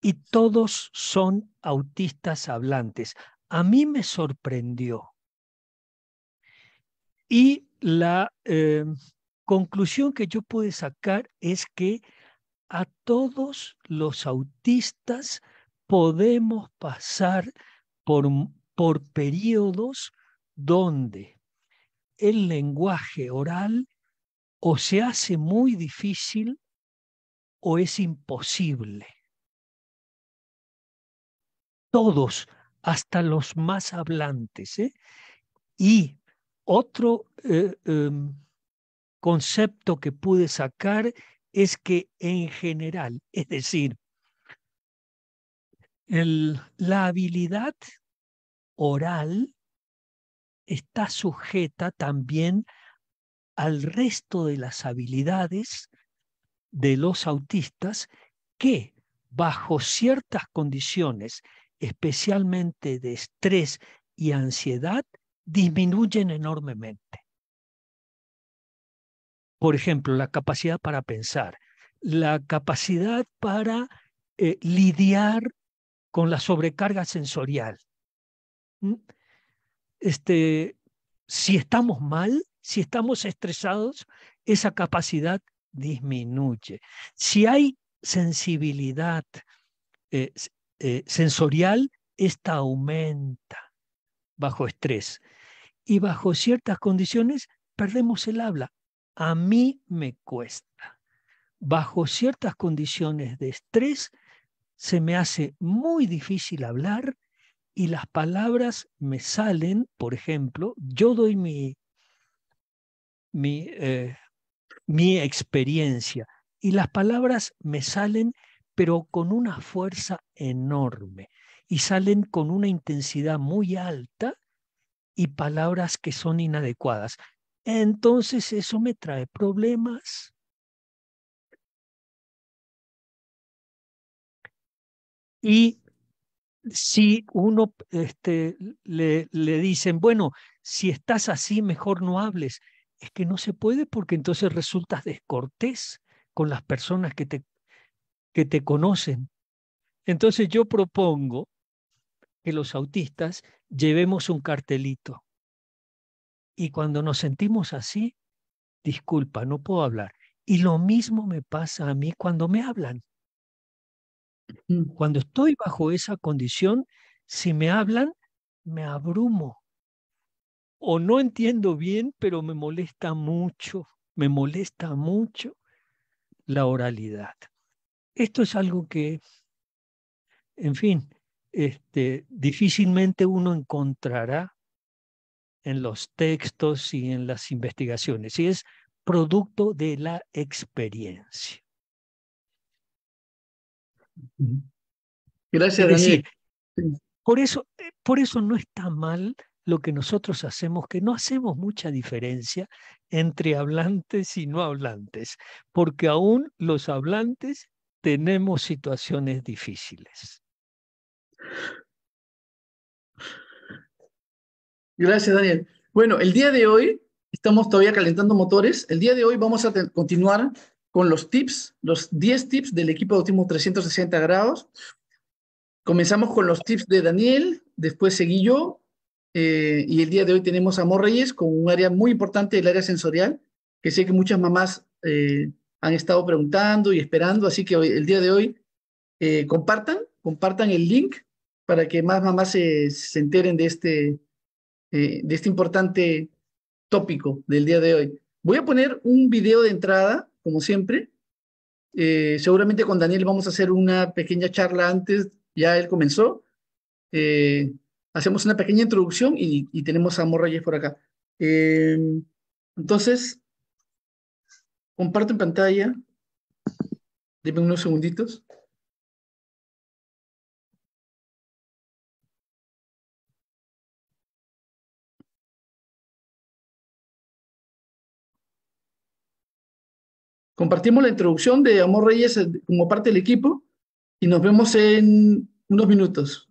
y todos son autistas hablantes. A mí me sorprendió. Y la eh, conclusión que yo pude sacar es que a todos los autistas podemos pasar por, por periodos donde el lenguaje oral o se hace muy difícil o es imposible todos, hasta los más hablantes. ¿eh? Y otro eh, em, concepto que pude sacar es que en general, es decir, la habilidad oral está sujeta también al resto de las habilidades de los autistas que bajo ciertas condiciones especialmente de estrés y ansiedad, disminuyen enormemente. Por ejemplo, la capacidad para pensar, la capacidad para eh, lidiar con la sobrecarga sensorial. ¿Mm? Este, si estamos mal, si estamos estresados, esa capacidad disminuye. Si hay sensibilidad, eh, eh, sensorial, esta aumenta bajo estrés. Y bajo ciertas condiciones perdemos el habla. A mí me cuesta. Bajo ciertas condiciones de estrés se me hace muy difícil hablar y las palabras me salen, por ejemplo, yo doy mi, mi eh, experiencia y las palabras me salen pero con una fuerza enorme y salen con una intensidad muy alta y palabras que son inadecuadas. Entonces eso me trae problemas. Y si uno este, le, le dicen, bueno, si estás así, mejor no hables, es que no se puede porque entonces resultas descortés con las personas que te que te conocen. Entonces yo propongo que los autistas llevemos un cartelito. Y cuando nos sentimos así, disculpa, no puedo hablar. Y lo mismo me pasa a mí cuando me hablan. Mm. Cuando estoy bajo esa condición, si me hablan, me abrumo. O no entiendo bien, pero me molesta mucho, me molesta mucho la oralidad. Esto es algo que, en fin, este, difícilmente uno encontrará en los textos y en las investigaciones, y es producto de la experiencia. Gracias, Daniel. Por eso, por eso no está mal lo que nosotros hacemos, que no hacemos mucha diferencia entre hablantes y no hablantes, porque aún los hablantes tenemos situaciones difíciles. Gracias, Daniel. Bueno, el día de hoy estamos todavía calentando motores. El día de hoy vamos a continuar con los tips, los 10 tips del equipo de autismo 360 grados. Comenzamos con los tips de Daniel, después seguí yo, eh, y el día de hoy tenemos a Morreyes con un área muy importante, el área sensorial, que sé que muchas mamás eh, han estado preguntando y esperando, así que hoy, el día de hoy eh, compartan, compartan el link para que más mamás se, se enteren de este, eh, de este importante tópico del día de hoy. Voy a poner un video de entrada, como siempre. Eh, seguramente con Daniel vamos a hacer una pequeña charla antes, ya él comenzó. hacemos una pequeña introducción y, y tenemos a Morreyes por acá. entonces, Comparto en pantalla. Dime unos segunditos. Compartimos la introducción de Amor Reyes eh, como parte del equipo y nos vemos en unos minutos.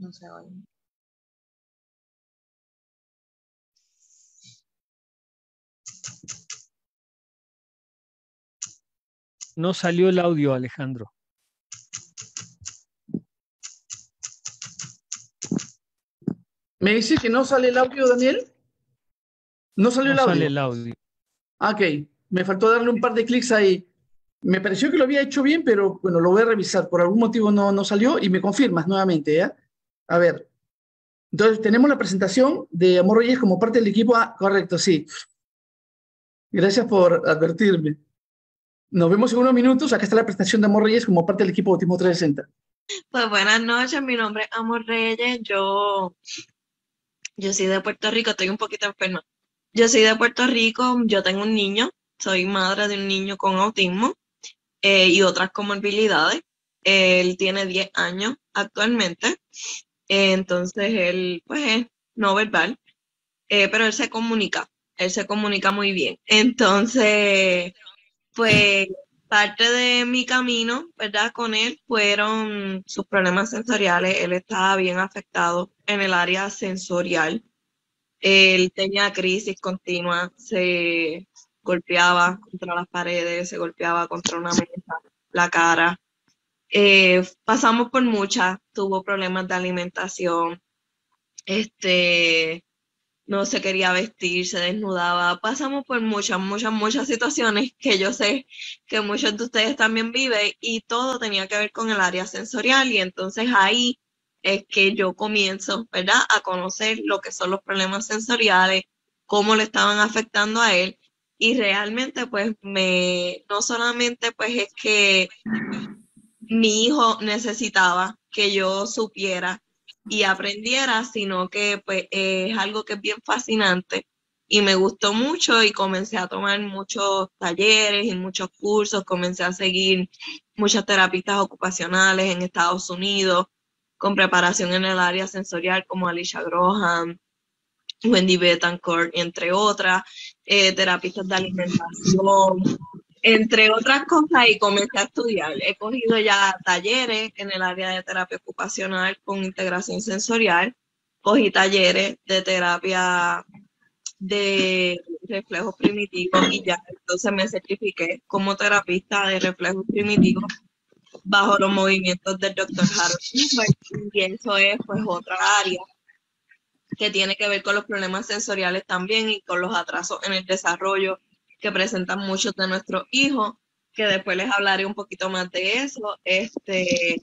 no No salió el audio, Alejandro. ¿Me dice que no sale el audio, Daniel? ¿No salió el audio? sale el audio. Ah, ok, me faltó darle un par de clics ahí. Me pareció que lo había hecho bien, pero bueno, lo voy a revisar. Por algún motivo no, no salió y me confirmas nuevamente, ¿eh? A ver, entonces tenemos la presentación de Amor Reyes como parte del equipo. A. Ah, correcto, sí. Gracias por advertirme. Nos vemos en unos minutos. Acá está la presentación de Amor Reyes como parte del equipo Autismo 360. Pues buenas noches, mi nombre es Amor Reyes. Yo, yo soy de Puerto Rico, estoy un poquito enferma. Yo soy de Puerto Rico, yo tengo un niño, soy madre de un niño con autismo eh, y otras comorbilidades. Él tiene 10 años actualmente entonces él, pues, no verbal, eh, pero él se comunica, él se comunica muy bien. Entonces, pues, parte de mi camino, ¿verdad? Con él fueron sus problemas sensoriales, él estaba bien afectado en el área sensorial. Él tenía crisis continua, se golpeaba contra las paredes, se golpeaba contra una mesa, la cara, eh, pasamos por muchas, tuvo problemas de alimentación, este, no se quería vestir, se desnudaba, pasamos por muchas, muchas, muchas situaciones que yo sé que muchos de ustedes también viven y todo tenía que ver con el área sensorial y entonces ahí es que yo comienzo, ¿verdad?, a conocer lo que son los problemas sensoriales, cómo le estaban afectando a él y realmente pues me, no solamente pues es que mi hijo necesitaba que yo supiera y aprendiera, sino que pues, es algo que es bien fascinante y me gustó mucho y comencé a tomar muchos talleres y muchos cursos, comencé a seguir muchas terapistas ocupacionales en Estados Unidos con preparación en el área sensorial como Alicia Grohan, Wendy Betancourt, entre otras, eh, terapistas de alimentación, entre otras cosas, y comencé a estudiar. He cogido ya talleres en el área de terapia ocupacional con integración sensorial, cogí talleres de terapia de reflejos primitivos y ya entonces me certifiqué como terapista de reflejos primitivos bajo los movimientos del doctor Harold y eso es pues otra área que tiene que ver con los problemas sensoriales también y con los atrasos en el desarrollo que presentan muchos de nuestros hijos, que después les hablaré un poquito más de eso. Este,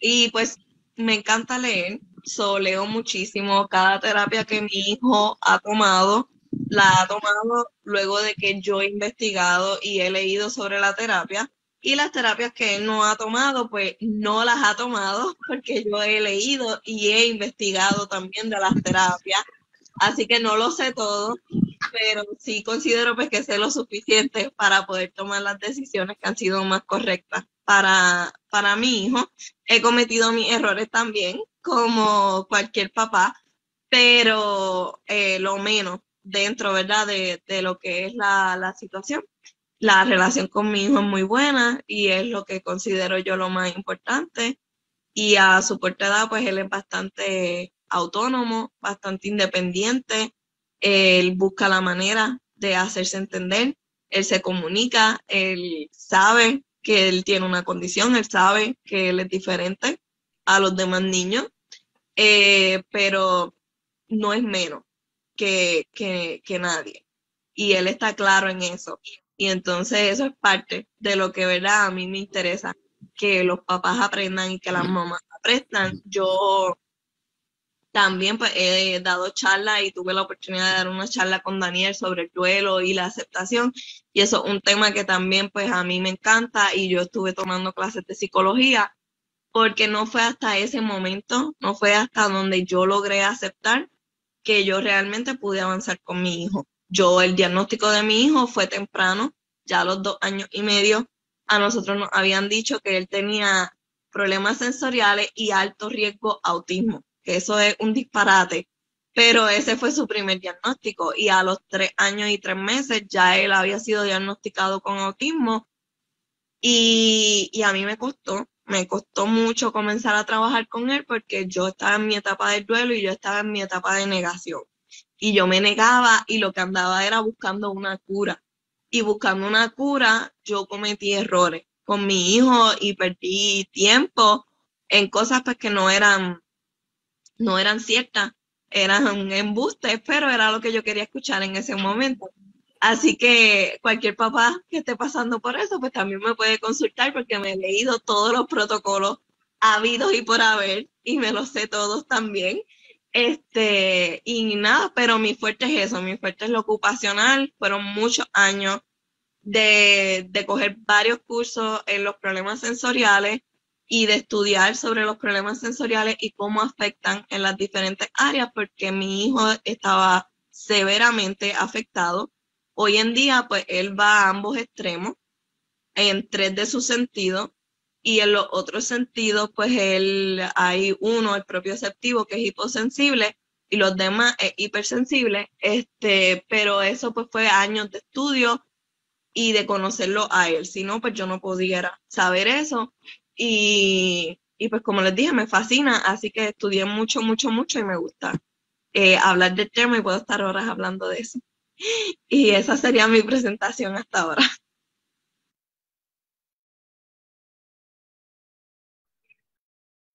y pues me encanta leer, so, leo muchísimo cada terapia que mi hijo ha tomado, la ha tomado luego de que yo he investigado y he leído sobre la terapia. Y las terapias que él no ha tomado, pues no las ha tomado porque yo he leído y he investigado también de las terapias. Así que no lo sé todo, pero sí considero pues que sé lo suficiente para poder tomar las decisiones que han sido más correctas para, mi hijo. He cometido mis errores también, como cualquier papá, pero eh, lo menos dentro, ¿verdad? De, lo que es la, situación. La relación con mi hijo es muy buena y es lo que considero yo lo más importante. Y a su corta edad, pues él es bastante autónomo, bastante independiente él busca la manera de hacerse entender, él se comunica, él sabe que él tiene una condición, él sabe que él es diferente a los demás niños, eh, pero no es menos que, que, que nadie. Y él está claro en eso. Y entonces eso es parte de lo que, ¿verdad? A mí me interesa que los papás aprendan y que las mamás aprendan. Yo también pues, he dado charlas y tuve la oportunidad de dar una charla con Daniel sobre el duelo y la aceptación. Y eso es un tema que también pues a mí me encanta y yo estuve tomando clases de psicología porque no fue hasta ese momento, no fue hasta donde yo logré aceptar que yo realmente pude avanzar con mi hijo. Yo, el diagnóstico de mi hijo fue temprano, ya a los dos años y medio, a nosotros nos habían dicho que él tenía problemas sensoriales y alto riesgo autismo eso es un disparate, pero ese fue su primer diagnóstico y a los tres años y tres meses ya él había sido diagnosticado con autismo y, a mí me costó, me costó mucho comenzar a trabajar con él porque yo estaba en mi etapa de duelo y yo estaba en mi etapa de negación. Y yo me negaba y lo que andaba era buscando una cura. Y buscando una cura, yo cometí errores con mi hijo y perdí tiempo en cosas pues, que no eran no eran ciertas, eran embustes, pero era lo que yo quería escuchar en ese momento. Así que cualquier papá que esté pasando por eso, pues también me puede consultar porque me he leído todos los protocolos habidos y por haber y me los sé todos también. Este, y nada, pero mi fuerte es eso, mi fuerte es lo ocupacional. Fueron muchos años de, de coger varios cursos en los problemas sensoriales y de estudiar sobre los problemas sensoriales y cómo afectan en las diferentes áreas, porque mi hijo estaba severamente afectado. Hoy en día, pues él va a ambos extremos, en tres de sus sentidos, y en los otros sentidos, pues él hay uno, el propio aceptivo, que es hiposensible, y los demás es hipersensible, este, pero eso pues fue años de estudio y de conocerlo a él, si no, pues yo no pudiera saber eso. Y, y, pues como les dije, me fascina, así que estudié mucho, mucho, mucho y me gusta eh, hablar de tema y puedo estar horas hablando de eso. Y esa sería mi presentación hasta ahora.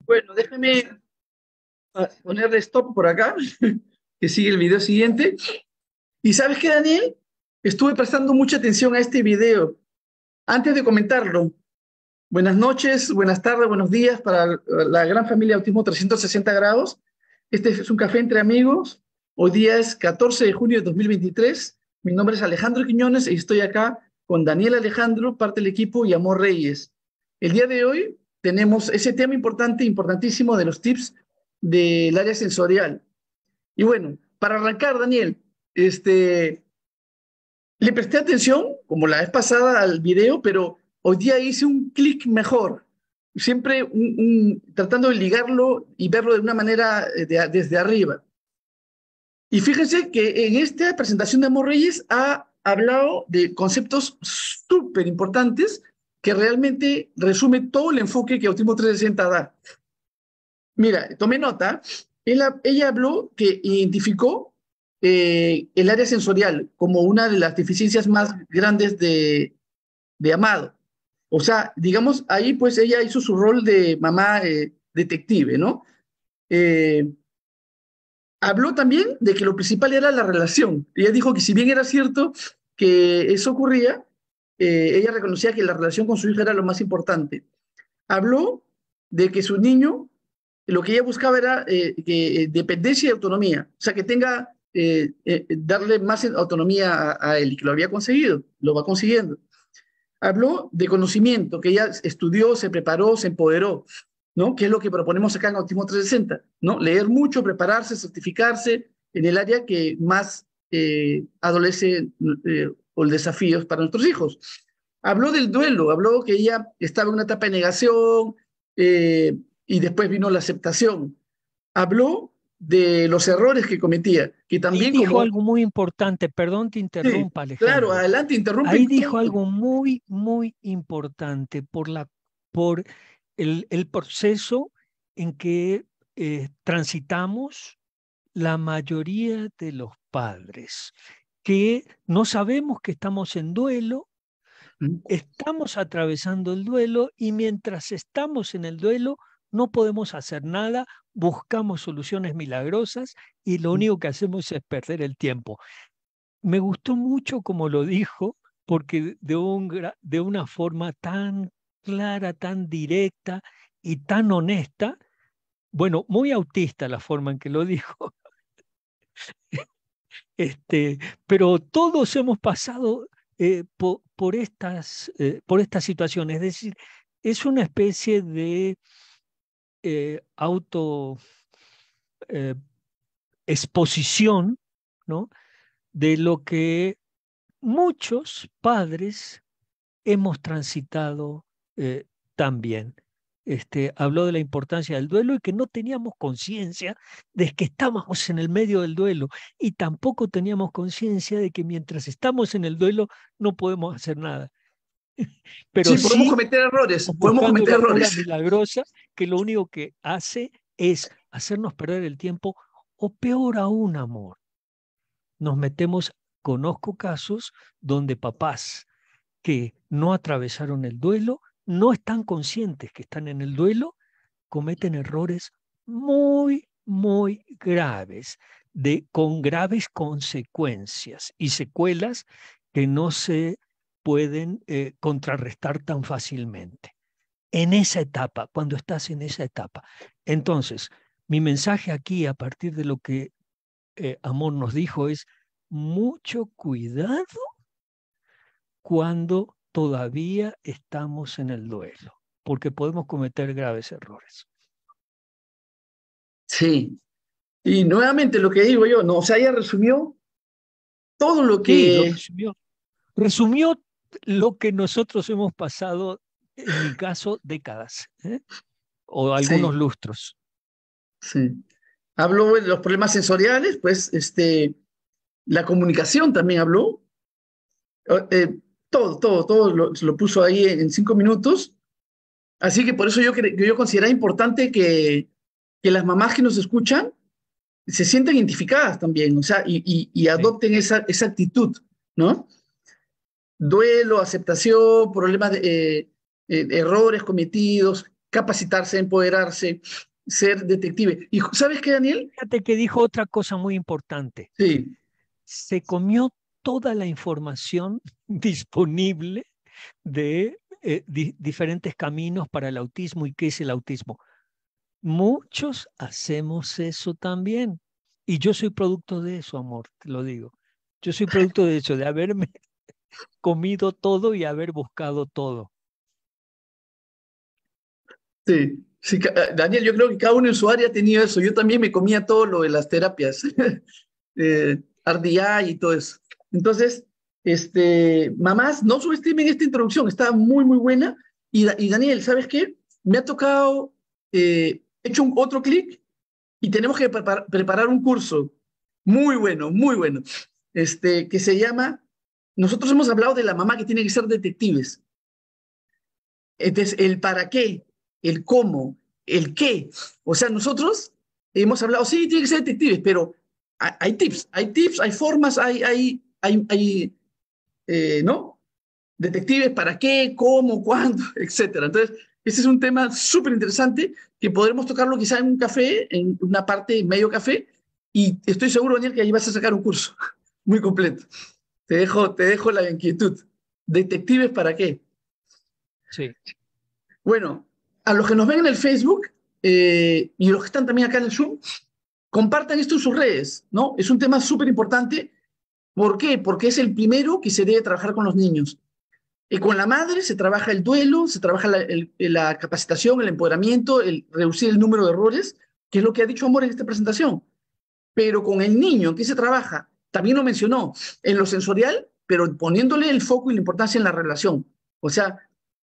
Bueno, déjeme ah, ponerle stop por acá, que sigue el video siguiente. ¿Y sabes qué, Daniel? Estuve prestando mucha atención a este video. Antes de comentarlo, Buenas noches, buenas tardes, buenos días para la gran familia Autismo 360 Grados. Este es un café entre amigos. Hoy día es 14 de junio de 2023. Mi nombre es Alejandro Quiñones y estoy acá con Daniel Alejandro, parte del equipo y Amor Reyes. El día de hoy tenemos ese tema importante, importantísimo de los tips del área sensorial. Y bueno, para arrancar, Daniel, este, le presté atención, como la vez pasada, al video, pero hoy día hice un clic mejor, siempre tratando de ligarlo y verlo de una manera eh, desde arriba. Y fíjense que en esta presentación de Amor Reyes ha hablado de conceptos súper importantes que realmente resume todo el enfoque que Autismo 360 da. Mira, tomé nota, ella, habló que identificó eh, el área sensorial como una de las deficiencias más grandes de Amado. O sea, digamos, ahí pues ella hizo su rol de mamá eh, detective, ¿no? Eh, habló también de que lo principal era la relación. Ella dijo que si bien era cierto que eso ocurría, eh, ella reconocía que la relación con su hija era lo más importante. Habló de que su niño, lo que ella buscaba era que, dependencia y autonomía, o sea, que tenga, darle más autonomía a, a él y que lo había conseguido, lo va consiguiendo. Habló de conocimiento, que ella estudió, se preparó, se empoderó, ¿no? Que es lo que proponemos acá en Autismo 360, ¿no? Leer mucho, prepararse, certificarse en el área que más eh, adolece eh, o o desafíos para nuestros hijos. Habló del duelo, habló que ella estaba en una etapa de negación eh, y después vino la aceptación. Habló de los errores que cometía. Que también dijo algo muy importante, perdón te interrumpa, Alejandro. Claro, adelante, interrumpe. Ahí dijo algo muy, muy importante por, la, por el, el proceso en que eh, transitamos la mayoría de los padres, que no sabemos que estamos en duelo, estamos atravesando el duelo y mientras estamos en el duelo, no podemos hacer nada, buscamos soluciones milagrosas y lo mm. único que hacemos es perder el tiempo. Me gustó mucho como lo dijo, porque de, de una forma tan clara, tan directa y tan honesta, bueno, muy autista la forma en que lo dijo. Este, pero todos hemos pasado eh, por, estas, eh, por estas situaciones. Es decir, es una especie de eh, auto eh, exposición ¿no? de lo que muchos padres hemos transitado eh, también. Este, habló de la importancia del duelo y que no teníamos conciencia de que estábamos en el medio del duelo y tampoco teníamos conciencia de que mientras estamos en el duelo no podemos hacer nada. Pero sí, podemos cometer errores, podemos cometer errores. Milagrosa que lo único que hace es hacernos perder el tiempo o peor aún, amor. Nos metemos, conozco casos donde papás que no atravesaron el duelo, no están conscientes que están en el duelo, cometen errores muy, muy graves, de, con graves consecuencias y secuelas que no se pueden eh, contrarrestar tan fácilmente en esa etapa, cuando estás en esa etapa. Entonces, mi mensaje aquí, a partir de lo que eh, Amor nos dijo, es mucho cuidado cuando todavía estamos en el duelo, porque podemos cometer graves errores. Sí. Y nuevamente lo que digo yo, no, o sea, ella resumió todo lo que... resumió. resumió lo que nosotros hemos pasado en mi caso, décadas ¿eh? o algunos lustros. Sí. Habló de los problemas sensoriales, pues este, la comunicación también habló. Eh, todo, todo, todo lo, lo puso ahí en cinco minutos. Así que por eso yo, yo considero importante que, que las mamás que nos escuchan se sientan identificadas también, o sea, y, adopten esa, esa actitud, ¿no? Duelo, aceptación, problemas de, eh, eh, errores cometidos, capacitarse, empoderarse, ser detective. ¿Y sabes qué, Daniel? Fíjate que dijo otra cosa muy importante. Sí. Se comió toda la información disponible de eh, diferentes caminos para el autismo y qué es el autismo. Muchos hacemos eso también. Y yo soy producto de eso, amor, te lo digo. Yo soy producto de eso, de haberme comido todo y haber buscado todo. Sí, eh, Daniel, yo creo que cada uno en su área ha tenido eso. Yo también me comía todo lo de las terapias, eh, y todo eso. Entonces, este, mamás, no subestimen esta introducción, está muy, muy buena. Y, Daniel, ¿sabes qué? Me ha tocado, eh, he hecho un, otro clic y tenemos que preparar un curso muy bueno, muy bueno, este, que se llama, nosotros hemos hablado de la mamá que tiene que ser detectives. Entonces, el para qué, el cómo, el qué. O sea, nosotros hemos hablado, sí, tiene que ser detectives, pero hay, tips, hay tips, hay formas, hay, hay, hay, eh, ¿no? Detectives, para qué, cómo, cuándo, etcétera. Entonces, ese es un tema súper interesante que podremos tocarlo quizá en un café, en una parte, medio café, y estoy seguro, Daniel, que ahí vas a sacar un curso muy completo. Te dejo, te dejo la inquietud. ¿Detectives para qué? Sí. Bueno, a los que nos ven en el Facebook eh, y los que están también acá en el Zoom, compartan esto en sus redes, ¿no? Es un tema súper importante. ¿Por qué? Porque es el primero que se debe trabajar con los niños. Y eh, con la madre se trabaja el duelo, se trabaja eh, la, capacitación, el empoderamiento, el reducir el número de errores, que es lo que ha dicho Amor en esta presentación. Pero con el niño, ¿en qué se trabaja? También lo mencionó, en lo sensorial, pero poniéndole el foco y la importancia en la relación. O sea,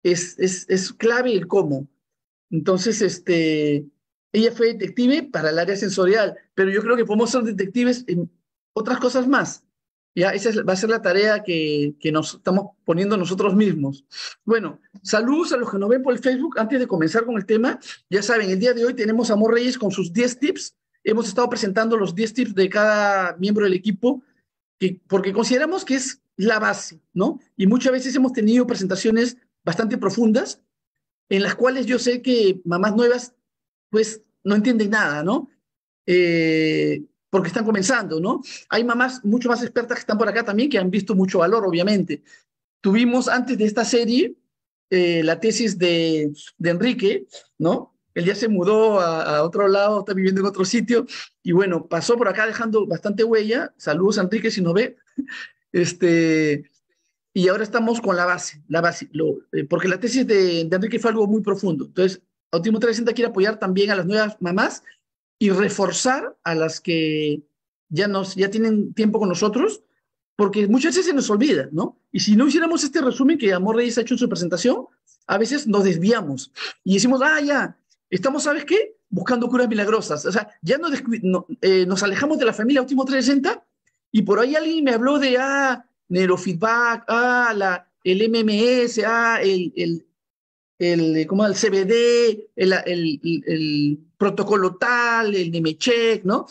es, es clave el cómo. Entonces, este, ella fue detective para el área sensorial, pero yo creo que podemos ser detectives en otras cosas más. Ya, esa va a ser la tarea que, nos estamos poniendo nosotros mismos. Bueno, saludos a los que nos ven por el Facebook. Antes de comenzar con el tema, ya saben, el día de hoy tenemos a Morreyes con sus 10 tips. Hemos estado presentando los 10 tips de cada miembro del equipo, que, porque consideramos que es la base, ¿no? Y muchas veces hemos tenido presentaciones bastante profundas en las cuales yo sé que mamás nuevas, pues, no entienden nada, ¿no? Eh, porque están comenzando, ¿no? Hay mamás mucho más expertas que están por acá también, que han visto mucho valor, obviamente. Tuvimos antes de esta serie eh, la tesis de, Enrique, ¿no? Él ya se mudó a, otro lado, está viviendo en otro sitio, y bueno, pasó por acá dejando bastante huella. Saludos, Enrique, si no ve. Este, y ahora estamos con la base, la base lo, eh, porque la tesis de, Enrique fue algo muy profundo. Entonces, Autismo 360 quiere apoyar también a las nuevas mamás y reforzar a las que ya, nos, ya tienen tiempo con nosotros, porque muchas veces se nos olvida, ¿no? Y si no hiciéramos este resumen que Amor Reyes ha hecho en su presentación, a veces nos desviamos y decimos, ah, ya, estamos, ¿sabes qué? Buscando curas milagrosas. O sea, ya no, eh, nos alejamos de la familia último 360 y por ahí alguien me habló de, ah, neurofeedback, ah, la, el MMS, ah, el, el, el, CBD, el, el, el, protocolo tal, el NEMECHECK, ¿no?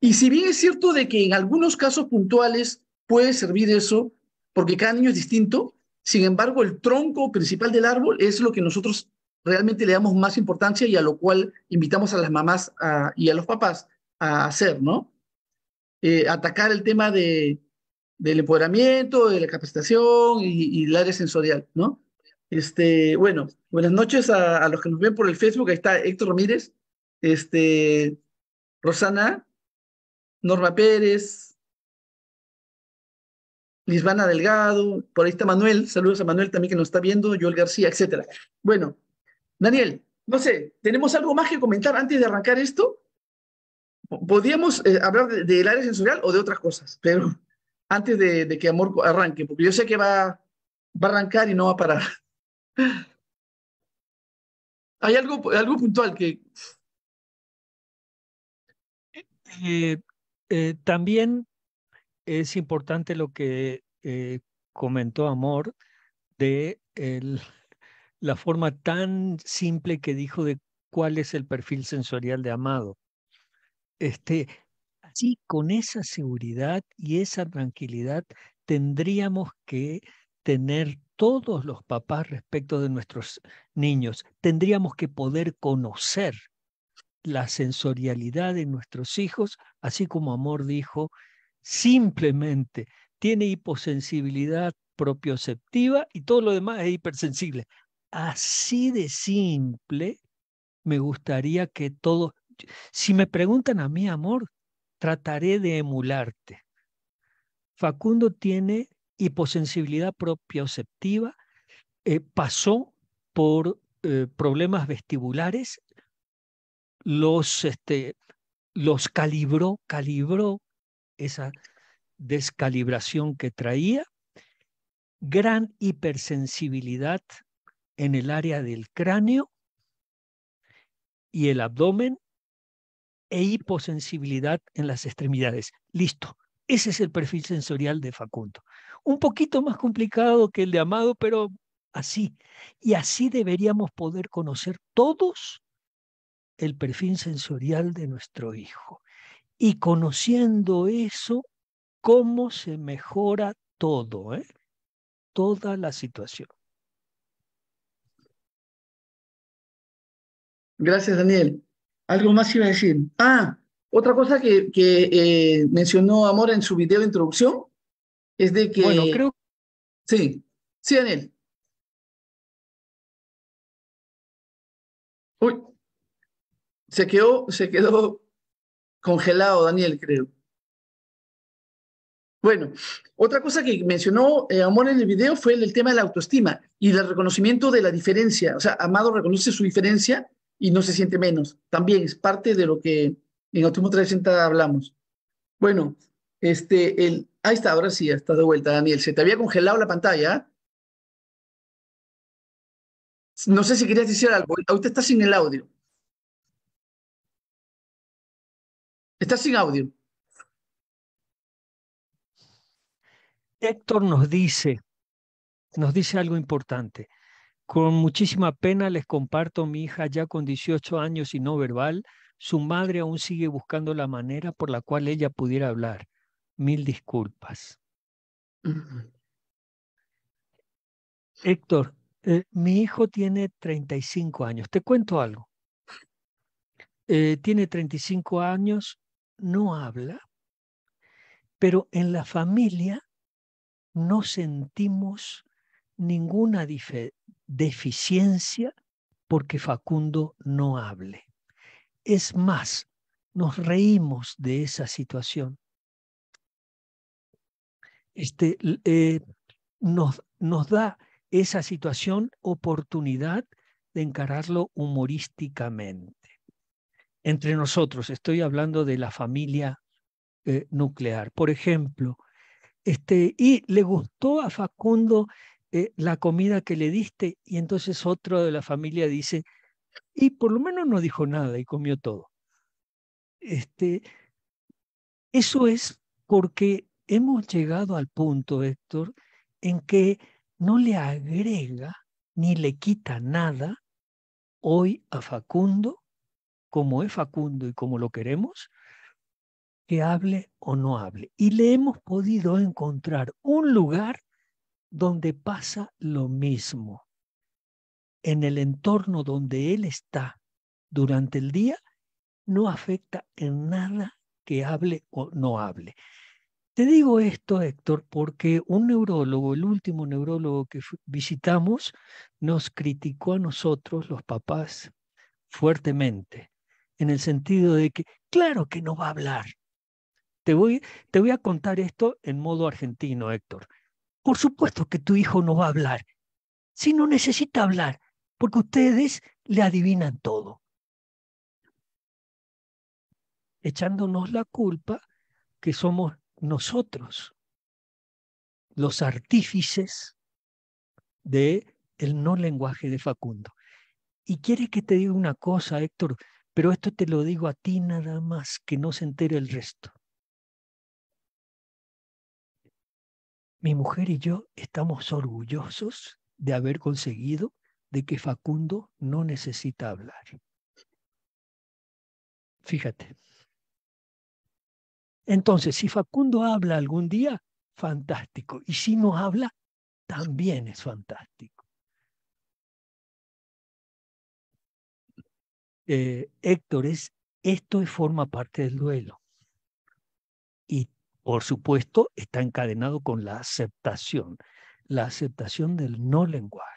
Y si bien es cierto de que en algunos casos puntuales puede servir eso, porque cada niño es distinto, sin embargo, el tronco principal del árbol es lo que nosotros realmente le damos más importancia y a lo cual invitamos a las mamás ah, y a los papás a hacer, ¿no? Eh, atacar el tema de, del empoderamiento, de la capacitación y, el área sensorial, ¿no? Este, bueno, buenas noches a, los que nos ven por el Facebook. Ahí está Héctor Ramírez, este, Rosana, Norma Pérez, Lisbana Delgado, por ahí está Manuel, saludos a Manuel también que nos está viendo, Joel García, etcétera. Bueno, Daniel, no sé, ¿tenemos algo más que comentar antes de arrancar esto? Podríamos eh, hablar del área sensorial o de otras cosas, pero antes de, que Amor arranque, porque yo sé que va, a arrancar y no va a parar. Hay algo, algo puntual que... Eh, eh, también es importante lo que eh, comentó Amor de el, la forma tan simple que dijo de cuál es el perfil sensorial de Amado. Este, Así, con esa seguridad y esa tranquilidad, tendríamos que tener todos los papás respecto de nuestros niños. Tendríamos que poder conocer la sensorialidad de nuestros hijos, así como Amor dijo, simplemente tiene hiposensibilidad propioceptiva y todo lo demás es hipersensible. Así de simple, me gustaría que todos, si me preguntan a mí, Amor, trataré de emularte. Facundo tiene hiposensibilidad propioceptiva, eh, pasó por eh, problemas vestibulares, los, este, los calibró, calibró esa descalibración que traía, gran hipersensibilidad en el área del cráneo y el abdomen e hiposensibilidad en las extremidades. Listo. Ese es el perfil sensorial de Facundo. Un poquito más complicado que el de Amado, pero así. Y así deberíamos poder conocer todos el perfil sensorial de nuestro hijo. Y conociendo eso, cómo se mejora todo, eh? toda la situación. Gracias, Daniel. Algo más iba a decir. Ah, otra cosa que, eh, mencionó Amor en su video de introducción es de que... Bueno, creo... Sí, sí, Daniel. Uy, se quedó, se quedó congelado, Daniel, creo. Bueno, otra cosa que mencionó eh, Amor en el video fue el, el, tema de la autoestima y el reconocimiento de la diferencia. O sea, Amado reconoce su diferencia y no se siente menos. También es parte de lo que en Autismo 360 hablamos. Bueno, este, el, ahí está, ahora sí, está de vuelta, Daniel. Se te había congelado la pantalla. No sé si querías decir algo. Ahorita estás sin el audio. Estás sin audio. Héctor nos dice, nos dice algo importante. Con muchísima pena les comparto mi hija ya con 18 años y no verbal. Su madre aún sigue buscando la manera por la cual ella pudiera hablar. Mil disculpas. Héctor, eh, mi hijo tiene 35 años. Te cuento algo. Eh, tiene 35 años, no habla, pero en la familia no sentimos ninguna diferencia deficiencia porque Facundo no hable. Es más, nos reímos de esa situación. Este, eh, nos, nos da esa situación oportunidad de encararlo humorísticamente. Entre nosotros, estoy hablando de la familia eh, nuclear, por ejemplo, este, y le gustó a Facundo eh, la comida que le diste. Y entonces otro de la familia dice, y por lo menos no dijo nada y comió todo. Este, eso es porque hemos llegado al punto, Héctor, en que no le agrega ni le quita nada hoy a Facundo, como es Facundo y como lo queremos, que hable o no hable. Y le hemos podido encontrar un lugar donde pasa lo mismo. En el entorno donde él está durante el día, no afecta en nada que hable o no hable. Te digo esto, Héctor, porque un neurólogo, el último neurólogo que visitamos, nos criticó a nosotros, los papás, fuertemente, en el sentido de que, claro que no va a hablar. Te voy, te voy a contar esto en modo argentino, Héctor. Por supuesto que tu hijo no va a hablar. Si no necesita hablar, porque ustedes le adivinan todo. Echándonos la culpa que somos nosotros los artífices de el no lenguaje de Facundo. Y quiere que te diga una cosa, Héctor, pero esto te lo digo a ti nada más, que no se entere el resto. mi mujer y yo estamos orgullosos de haber conseguido de que Facundo no necesita hablar. Fíjate. Entonces, si Facundo habla algún día, fantástico. Y si no habla, también es fantástico. Eh, Héctor, es, esto forma parte del duelo. Por supuesto, está encadenado con la aceptación, la aceptación del no lenguaje.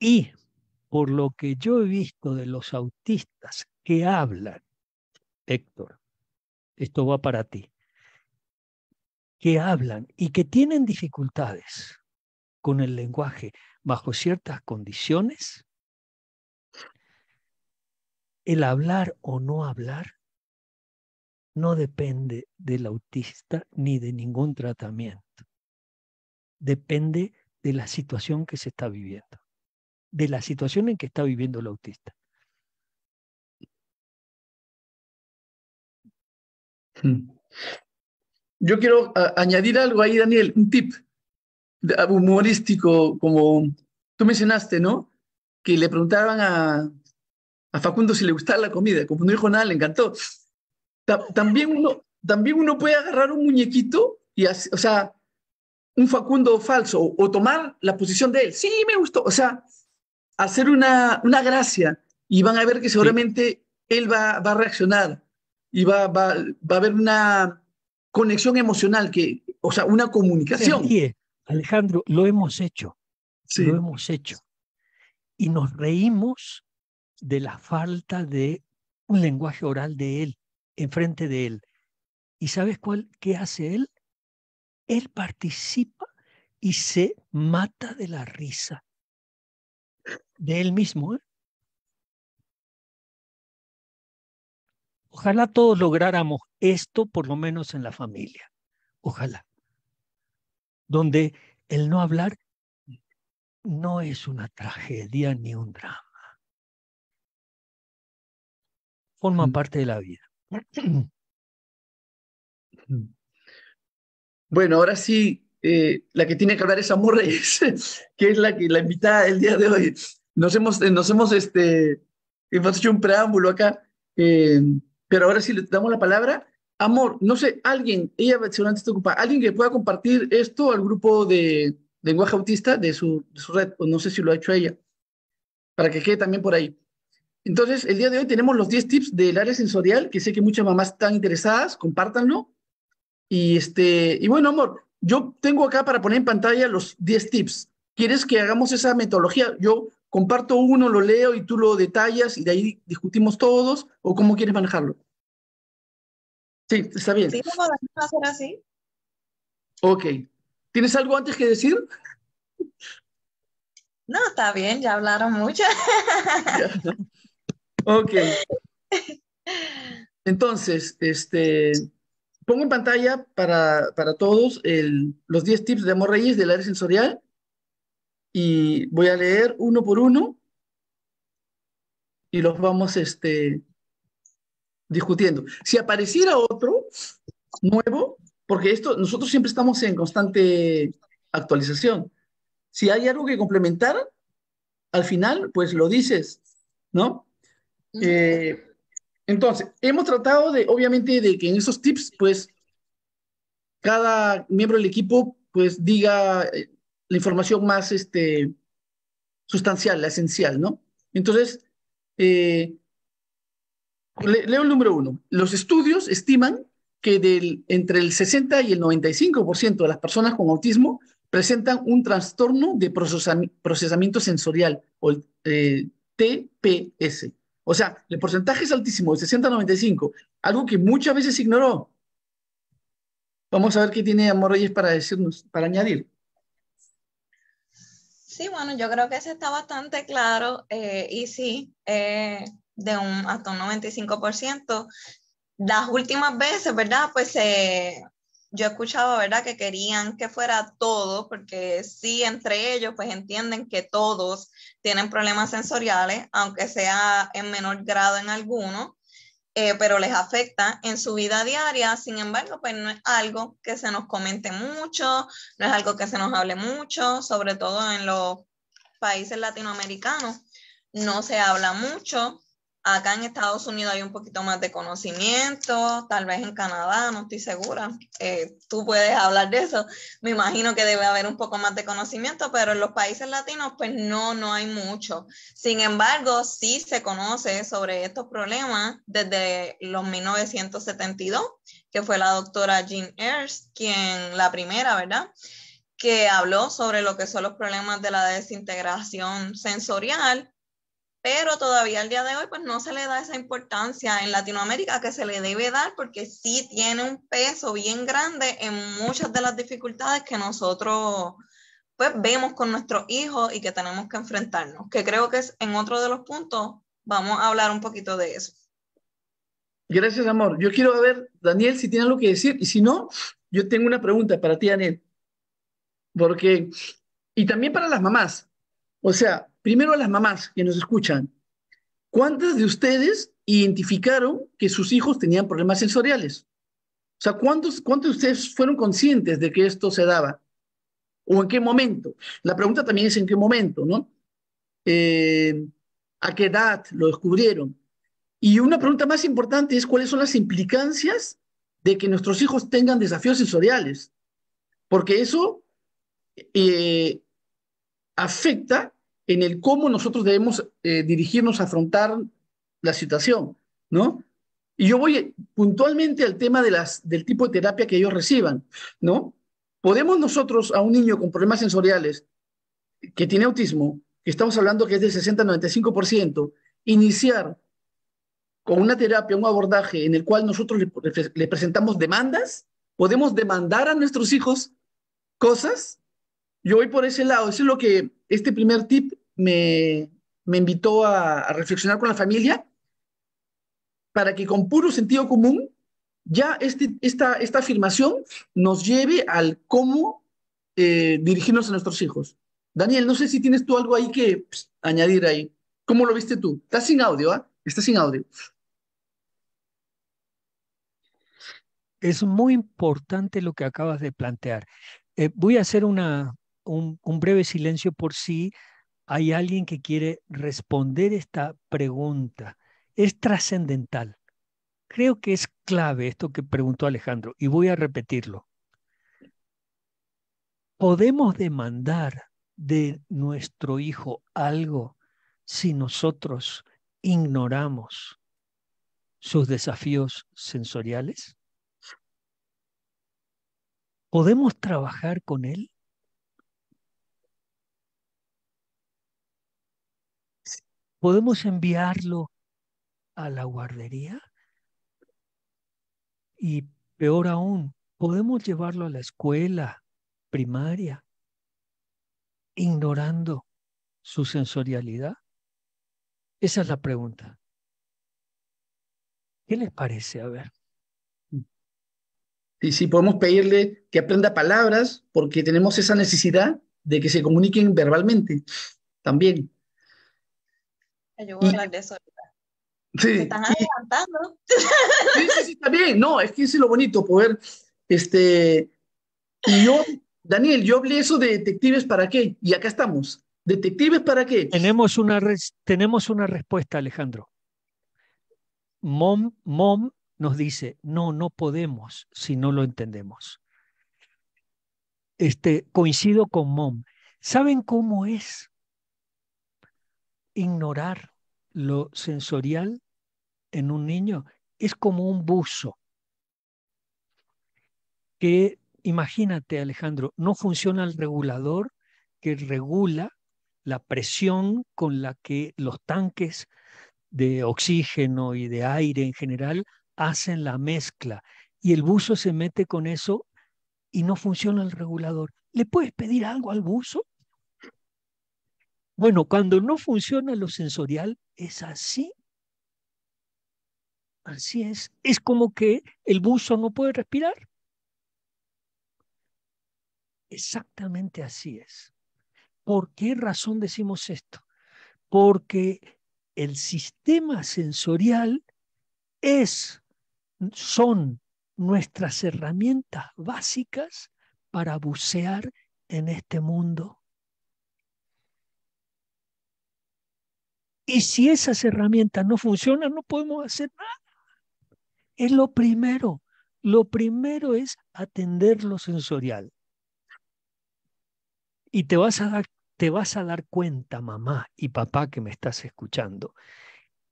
Y por lo que yo he visto de los autistas que hablan, Héctor, esto va para ti, que hablan y que tienen dificultades con el lenguaje bajo ciertas condiciones, el hablar o no hablar no depende del autista ni de ningún tratamiento. Depende de la situación que se está viviendo, de la situación en que está viviendo el autista. Hmm. Yo quiero añadir algo ahí, Daniel, un tip ah, humorístico, como tú mencionaste, ¿no? Que le preguntaban a, Facundo si le gustaba la comida. Como no dijo nada, le encantó también, uno, también uno puede agarrar un muñequito y, o sea, un Facundo falso o, tomar la posición de él. Sí, me gustó. O sea, hacer una, una gracia y van a ver que seguramente él va, a reaccionar y va, va, a haber una conexión emocional, que, o sea, una comunicación. Sí, Alejandro, lo hemos hecho. Lo hemos hecho. Y nos reímos de la falta de un lenguaje oral de él enfrente de él. ¿Y sabes cuál? ¿Qué hace él? Él participa y se mata de la risa de él mismo. ¿eh? Ojalá todos lográramos esto, por lo menos en la familia. Ojalá. Donde el no hablar no es una tragedia ni un drama. Forma mm. parte de la vida. Bueno, ahora sí, eh, la que tiene que hablar es Amor Reyes, que es la, que, la invitada el día de hoy. Nos hemos, eh, nos este, hemos, hecho un preámbulo acá, eh, pero ahora sí le damos la palabra. Amor, no sé, alguien, ella seguramente está ocupa alguien que pueda compartir esto al grupo de, lenguaje autista de su, red, o no sé si lo ha hecho ella, para que quede también por ahí. Entonces, el día de hoy tenemos los 10 tips del área sensorial, que sé que muchas mamás están interesadas, compártanlo. Y, este, y bueno, amor, yo tengo acá para poner en pantalla los 10 tips. ¿Quieres que hagamos esa metodología? Yo comparto uno, lo leo y tú lo detallas y de ahí discutimos todos, o cómo quieres manejarlo. Sí, está bien. Sí, vamos a hacer así. Ok. ¿Tienes algo antes que decir? No, está bien, ya hablaron mucho. Ok. Entonces, este, pongo en pantalla para, todos los 10 tips de Amor Reyes del área sensorial y voy a leer uno por uno y los vamos este, discutiendo. Si apareciera otro nuevo, porque esto nosotros siempre estamos en constante actualización. Si hay algo que complementar, al final, pues lo dices, ¿no? Eh, entonces, hemos tratado de, obviamente, de que en esos tips, pues, cada miembro del equipo, pues, diga eh, la información más este, sustancial, la esencial, ¿no? Entonces, eh, leo el número uno. Los estudios estiman que del, entre el 60 y el 95% de las personas con autismo presentan un trastorno de procesamiento sensorial, o el TPS. O sea, el porcentaje es altísimo, de 60 95, algo que muchas veces ignoró. Vamos a ver qué tiene Amor Reyes para decirnos, para añadir. Sí, bueno, yo creo que eso está bastante claro eh, y sí, eh, de un hasta un 95%. Las últimas veces, ¿verdad? Pues se, yo escuchaba, ¿verdad?, que querían que fuera todo, porque sí, entre ellos, pues entienden que todos tienen problemas sensoriales, aunque sea en menor grado en algunos, eh, pero les afecta en su vida diaria. Sin embargo, pues no es algo que se nos comente mucho, no es algo que se nos hable mucho, sobre todo en los países latinoamericanos. No se habla mucho, Acá en Estados Unidos hay un poquito más de conocimiento, tal vez en Canadá, no estoy segura. Eh, tú puedes hablar de eso. Me imagino que debe haber un poco más de conocimiento, pero en los países latinos, pues no, no hay mucho. Sin embargo, sí se conoce sobre estos problemas desde los 1972, que fue la doctora Jean Ernst quien la primera, ¿verdad? que habló sobre lo que son los problemas de la desintegración sensorial pero todavía al día de hoy pues no se le da esa importancia en Latinoamérica que se le debe dar porque sí tiene un peso bien grande en muchas de las dificultades que nosotros pues vemos con nuestros hijos y que tenemos que enfrentarnos, que creo que es en otro de los puntos, vamos a hablar un poquito de eso. Gracias, amor. Yo quiero ver, Daniel, si tiene algo que decir y si no, yo tengo una pregunta para ti, Daniel. Porque, y también para las mamás. O sea, Primero a las mamás que nos escuchan. ¿Cuántas de ustedes identificaron que sus hijos tenían problemas sensoriales? O sea, ¿cuántos, de ustedes fueron conscientes de que esto se daba? ¿O en qué momento? La pregunta también es en qué momento, ¿no? Eh, ¿A qué edad lo descubrieron? Y una pregunta más importante es cuáles son las implicancias de que nuestros hijos tengan desafíos sensoriales, porque eso eh, afecta en el cómo nosotros debemos eh, dirigirnos a afrontar la situación, ¿no? Y yo voy puntualmente al tema del tipo de terapia que ellos reciban, ¿no? ¿Podemos nosotros a un niño con problemas sensoriales que tiene autismo, que estamos hablando que es del 60-95%, iniciar con una terapia, un abordaje en el cual nosotros le, le, presentamos demandas? ¿Podemos demandar a nuestros hijos cosas? yo voy por ese lado. Eso es lo que este primer tip me, invitó a, reflexionar con la familia para que con puro sentido común ya este, esta, esta afirmación nos lleve al cómo eh, dirigirnos a nuestros hijos. Daniel, no sé si tienes tú algo ahí que pues, añadir ahí. ¿Cómo lo viste tú? Estás sin audio, ¿ah? ¿eh? Estás sin audio. Es muy importante lo que acabas de plantear. Eh, voy a hacer una, un, breve silencio por si hay alguien que quiere responder esta pregunta. Es trascendental. Creo que es clave esto que preguntó Alejandro y voy a repetirlo. ¿Podemos demandar de nuestro hijo algo si nosotros ignoramos sus desafíos sensoriales? ¿Podemos trabajar con él? ¿Podemos enviarlo a la guardería? Y peor aún, podemos llevarlo a la escuela primaria, ignorando su sensorialidad. Esa es la pregunta. ¿Qué les parece? A ver. Y si podemos pedirle que aprenda palabras porque tenemos esa necesidad de que se comuniquen verbalmente también. Yo voy de eso. Sí. están adelantando. Sí, sí, está bien. No, es que es lo bonito, poder. Este, y yo, Daniel, yo hablé eso de detectives para qué, y acá estamos. ¿Detectives para qué? Tenemos una, tenemos una respuesta, Alejandro. Mom, Mom nos dice, no, no podemos si no lo entendemos. Este, coincido con Mom. ¿Saben cómo es ignorar lo sensorial en un niño es como un buzo que, imagínate Alejandro, no funciona el regulador que regula la presión con la que los tanques de oxígeno y de aire en general hacen la mezcla y el buzo se mete con eso y no funciona el regulador. ¿Le puedes pedir algo al buzo? Bueno, cuando no funciona lo sensorial, es así. Así es. Es como que el buzo no puede respirar. Exactamente así es. ¿Por qué razón decimos esto? Porque el sistema sensorial es, son nuestras herramientas básicas para bucear en este mundo. Y si esas herramientas no funcionan, no podemos hacer nada. Es lo primero. Lo primero es atender lo sensorial. Y te vas a dar, te vas a dar cuenta, mamá y papá que me estás escuchando.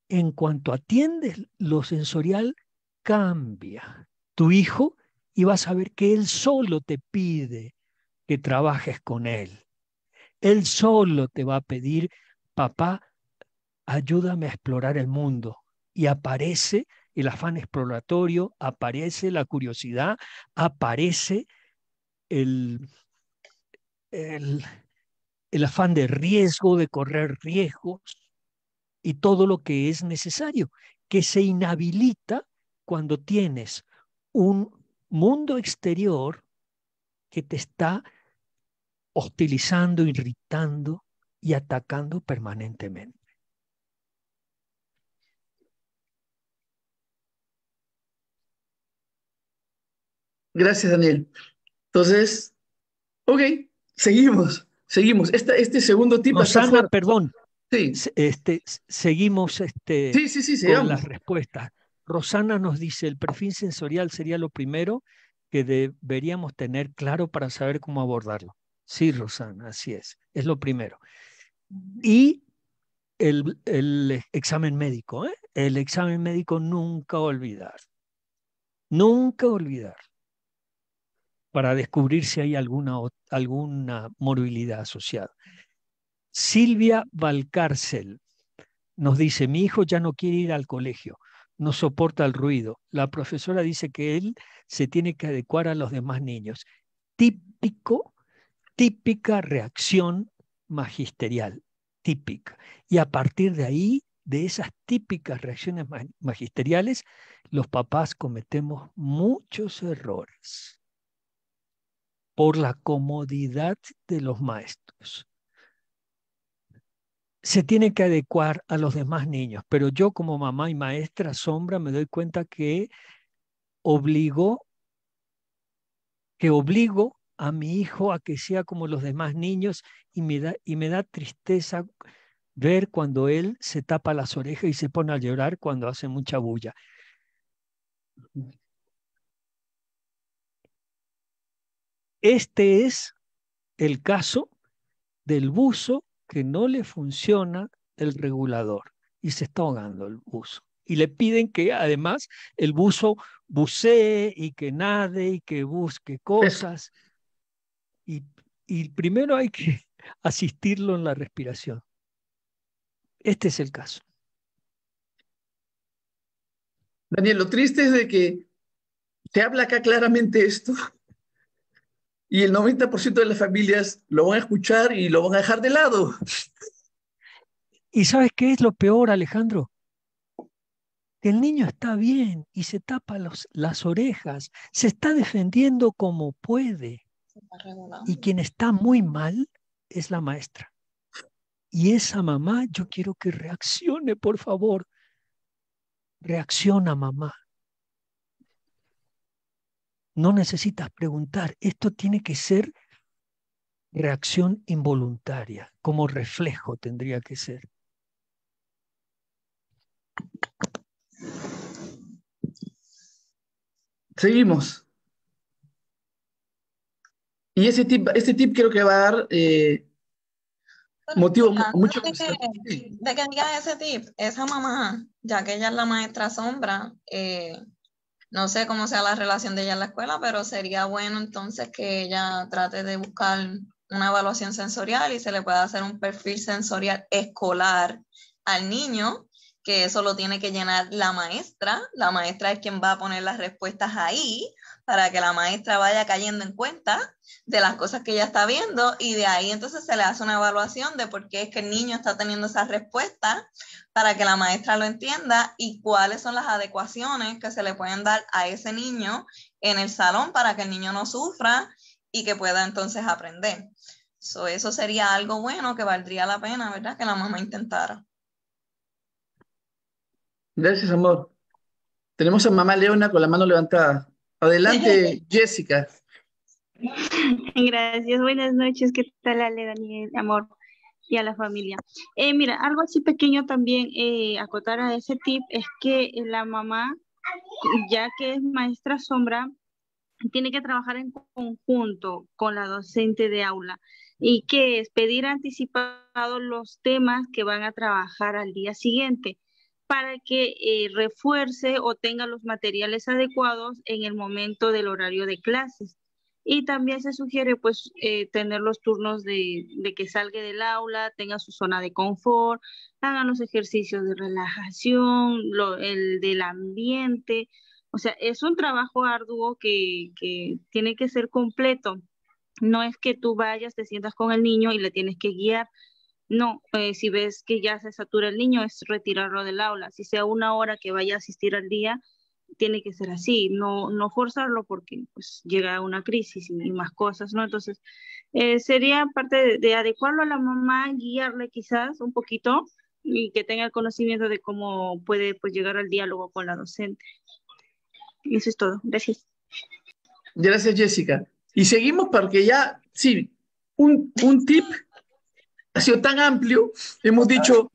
En cuanto atiendes lo sensorial, cambia tu hijo y vas a ver que él solo te pide que trabajes con él. Él solo te va a pedir, papá, ayúdame a explorar el mundo. Y aparece el afán exploratorio, aparece la curiosidad, aparece el, el, el afán de riesgo, de correr riesgos y todo lo que es necesario, que se inhabilita cuando tienes un mundo exterior que te está hostilizando, irritando y atacando permanentemente. Gracias, Daniel. Entonces, ok, seguimos, seguimos. este segundo tipo... Rosana, perdón. Sí. Este, seguimos este, con las respuestas. Rosana nos dice, el perfil sensorial sería lo primero que deberíamos tener claro para saber cómo abordarlo. Sí, Rosana, así es, es lo primero. Y el, examen médico, ¿eh? el examen médico nunca olvidar, nunca olvidar para descubrir si hay alguna, alguna morbilidad asociada. Silvia Valcárcel nos dice, mi hijo ya no quiere ir al colegio, no soporta el ruido. La profesora dice que él se tiene que adecuar a los demás niños. Típico, típica reacción magisterial, típica. Y a partir de ahí, de esas típicas reacciones magisteriales, los papás cometemos muchos errores por la comodidad de los maestros. Se tiene que adecuar a los demás niños, pero yo como mamá y maestra sombra me doy cuenta que obligo, que obligo a mi hijo a que sea como los demás niños y me da, y me da tristeza ver cuando él se tapa las orejas y se pone a llorar cuando hace mucha bulla. Este es el caso del buzo que no le funciona el regulador y se está ahogando el buzo. Y le piden que además el buzo bucee y que nade y que busque cosas. Y, primero hay que asistirlo en la respiración. Este es el caso. Daniel, lo triste es de que se habla acá claramente esto y el 90% de las familias lo van a escuchar y lo van a dejar de lado. ¿Y sabes qué es lo peor, Alejandro? el niño está bien y se tapa las orejas, se está defendiendo como puede. Y quien está muy mal es la maestra. Y esa mamá, yo quiero que reaccione, por favor. Reacciona, mamá. No necesitas preguntar, esto tiene que ser reacción involuntaria, como reflejo tendría que ser. Seguimos. Y ese tip, este tip creo que va a dar eh, motivo mucho. De que, de diga ese tip, esa mamá, ya que ella es la maestra sombra, eh, no sé cómo sea la relación de ella en la escuela, pero sería bueno entonces que ella trate de buscar una evaluación sensorial y se le pueda hacer un perfil sensorial escolar al niño, que eso lo tiene que llenar la maestra. La maestra es quien va a poner las respuestas ahí, para que la maestra vaya cayendo en cuenta de las cosas que ella está viendo y de ahí entonces se le hace una evaluación de por qué es que el niño está teniendo esa respuestas para que la maestra lo entienda y cuáles son las adecuaciones que se le pueden dar a ese niño en el salón para que el niño no sufra y que pueda entonces aprender. So, eso sería algo bueno que valdría la pena, ¿verdad? Que la mamá intentara. Gracias, amor. Tenemos a mamá Leona con la mano levantada. Adelante, Jessica. Gracias, buenas noches. ¿Qué tal, Ale, Daniel, amor? y a la familia. Eh, mira, algo así pequeño también eh, acotar a ese tip es que la mamá, ya que es maestra sombra, tiene que trabajar en conjunto con la docente de aula y que es pedir anticipado los temas que van a trabajar al día siguiente para que eh, refuerce o tenga los materiales adecuados en el momento del horario de clases. Y también se sugiere pues eh, tener los turnos de, que salga del aula, tenga su zona de confort, hagan los ejercicios de relajación, lo, el del ambiente. O sea, es un trabajo arduo que, que tiene que ser completo. No es que tú vayas, te sientas con el niño y le tienes que guiar, no, eh, si ves que ya se satura el niño, es retirarlo del aula. Si sea una hora que vaya a asistir al día, tiene que ser así, no, no forzarlo porque pues, llega una crisis y, más cosas, ¿no? Entonces, eh, sería parte de, adecuarlo a la mamá, guiarle quizás un poquito y que tenga el conocimiento de cómo puede pues, llegar al diálogo con la docente. Eso es todo. Gracias. Gracias, Jessica. Y seguimos porque ya, sí, un, un tip ha sido tan amplio, hemos dicho,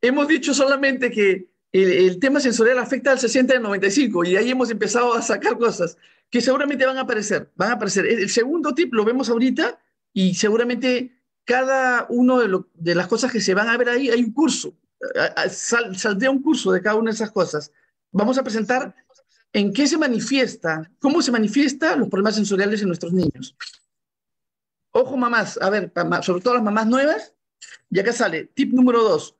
hemos dicho solamente que el, tema sensorial afecta al 60 al 95 y ahí hemos empezado a sacar cosas que seguramente van a aparecer, van a aparecer. El, segundo tip lo vemos ahorita y seguramente cada uno de, las cosas que se van a ver ahí hay un curso, sal, saldría un curso de cada una de esas cosas. Vamos a presentar en qué se manifiesta, cómo se manifiesta los problemas sensoriales en nuestros niños. Ojo mamás, a ver, sobre todo las mamás nuevas, y acá sale, tip número dos,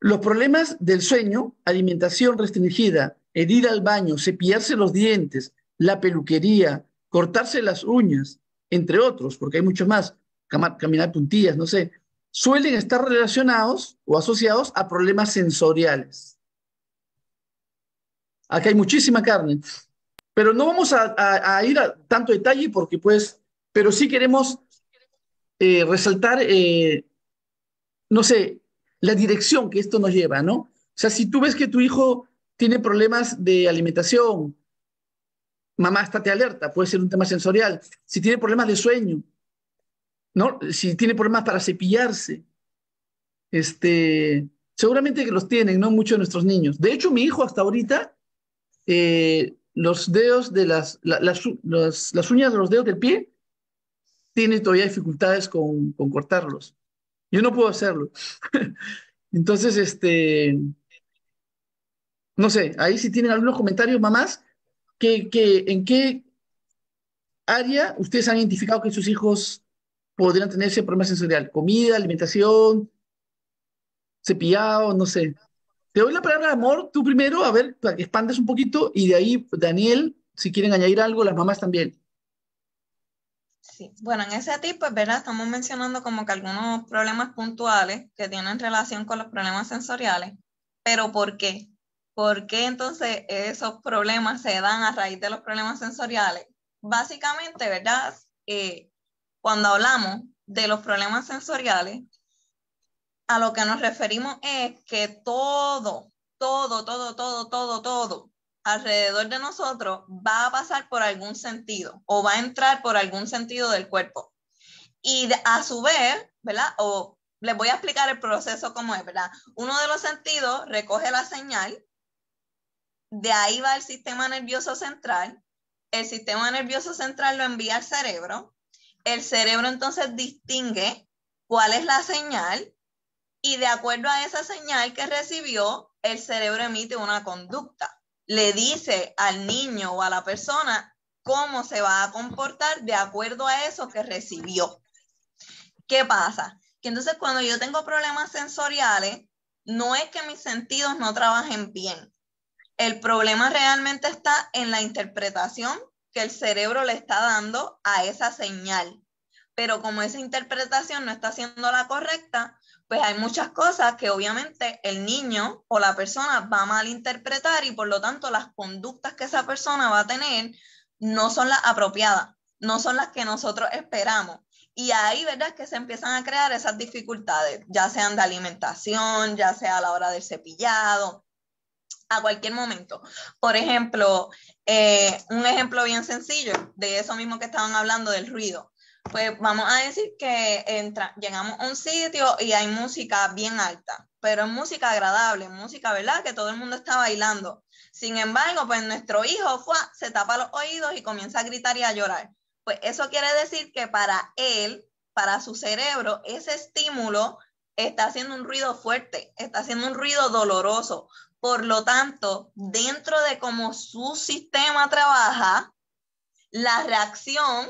los problemas del sueño, alimentación restringida, herida al baño, cepillarse los dientes, la peluquería, cortarse las uñas, entre otros, porque hay muchos más, caminar puntillas, no sé, suelen estar relacionados o asociados a problemas sensoriales. Acá hay muchísima carne, pero no vamos a, ir a tanto detalle porque pues, pero sí queremos eh, resaltar eh, no sé, la dirección que esto nos lleva, ¿no? O sea, si tú ves que tu hijo tiene problemas de alimentación, mamá, estate alerta, puede ser un tema sensorial. Si tiene problemas de sueño, ¿no? Si tiene problemas para cepillarse, este, seguramente que los tienen, ¿no? Muchos de nuestros niños. De hecho, mi hijo hasta ahorita, eh, los dedos de las, uñas de los dedos del pie, tiene todavía dificultades con cortarlos. Yo no puedo hacerlo. Entonces, este, no sé, ahí si tienen algunos comentarios, mamás, que, ¿en qué área ustedes han identificado que sus hijos podrían tener ese problema sensorial? ¿Comida, alimentación, cepillado, no sé? Te doy la palabra, amor, tú primero, a ver, para que expandes un poquito, y de ahí, Daniel, si quieren añadir algo, las mamás también. Bueno, en ese tipo pues, ¿verdad? Estamos mencionando como que algunos problemas puntuales que tienen relación con los problemas sensoriales, pero ¿por qué? ¿Por qué entonces esos problemas se dan a raíz de los problemas sensoriales? Básicamente, ¿verdad? Eh, cuando hablamos de los problemas sensoriales, a lo que nos referimos es que todo, todo, todo, todo, todo, todo alrededor de nosotros va a pasar por algún sentido o va a entrar por algún sentido del cuerpo. Y a su vez, ¿verdad? O les voy a explicar el proceso como es, ¿verdad? Uno de los sentidos recoge la señal, de ahí va el sistema nervioso central, el sistema nervioso central lo envía al cerebro, el cerebro entonces distingue cuál es la señal y de acuerdo a esa señal que recibió, el cerebro emite una conducta le dice al niño o a la persona cómo se va a comportar de acuerdo a eso que recibió. ¿Qué pasa? Que entonces cuando yo tengo problemas sensoriales, no es que mis sentidos no trabajen bien. El problema realmente está en la interpretación que el cerebro le está dando a esa señal. Pero como esa interpretación no está siendo la correcta, pues hay muchas cosas que obviamente el niño o la persona va a malinterpretar y por lo tanto las conductas que esa persona va a tener no son las apropiadas, no son las que nosotros esperamos. Y ahí, ¿verdad? Que se empiezan a crear esas dificultades, ya sean de alimentación, ya sea a la hora del cepillado, a cualquier momento. Por ejemplo, eh, un ejemplo bien sencillo de eso mismo que estaban hablando del ruido pues vamos a decir que entra, llegamos a un sitio y hay música bien alta, pero es música agradable, música, ¿verdad? Que todo el mundo está bailando. Sin embargo, pues nuestro hijo se tapa los oídos y comienza a gritar y a llorar. Pues eso quiere decir que para él, para su cerebro, ese estímulo está haciendo un ruido fuerte, está haciendo un ruido doloroso. Por lo tanto, dentro de cómo su sistema trabaja, la reacción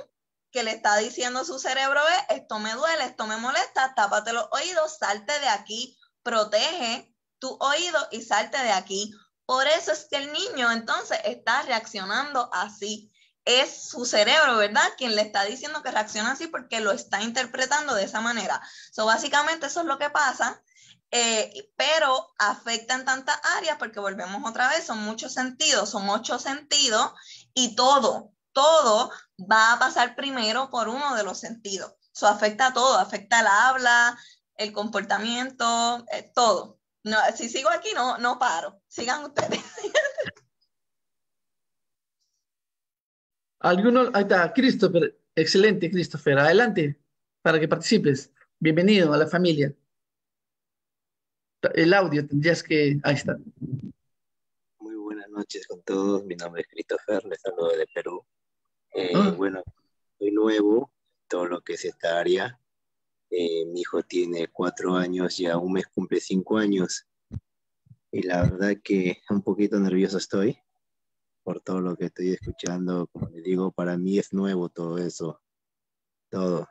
que le está diciendo su cerebro es, esto me duele, esto me molesta, tápate los oídos, salte de aquí, protege tu oído y salte de aquí. Por eso es que el niño entonces está reaccionando así. Es su cerebro, ¿verdad? Quien le está diciendo que reacciona así porque lo está interpretando de esa manera. So, básicamente eso es lo que pasa, eh, pero afecta en tantas áreas porque volvemos otra vez, son muchos sentidos, son ocho sentidos y todo, todo va a pasar primero por uno de los sentidos. Eso afecta a todo, afecta la habla, el comportamiento, eh, todo. No, si sigo aquí, no, no paro. Sigan ustedes. Alguno ahí está, Christopher. Excelente, Christopher. Adelante, para que participes. Bienvenido a la familia. El audio tendrías que. Ahí está. Muy buenas noches con todos. Mi nombre es Christopher, les saludo de Perú. Ah. Eh, bueno, soy nuevo, todo lo que es esta área. Eh, mi hijo tiene cuatro años y aún mes cumple cinco años. Y la verdad que un poquito nervioso estoy por todo lo que estoy escuchando. Como le digo, para mí es nuevo todo eso, todo.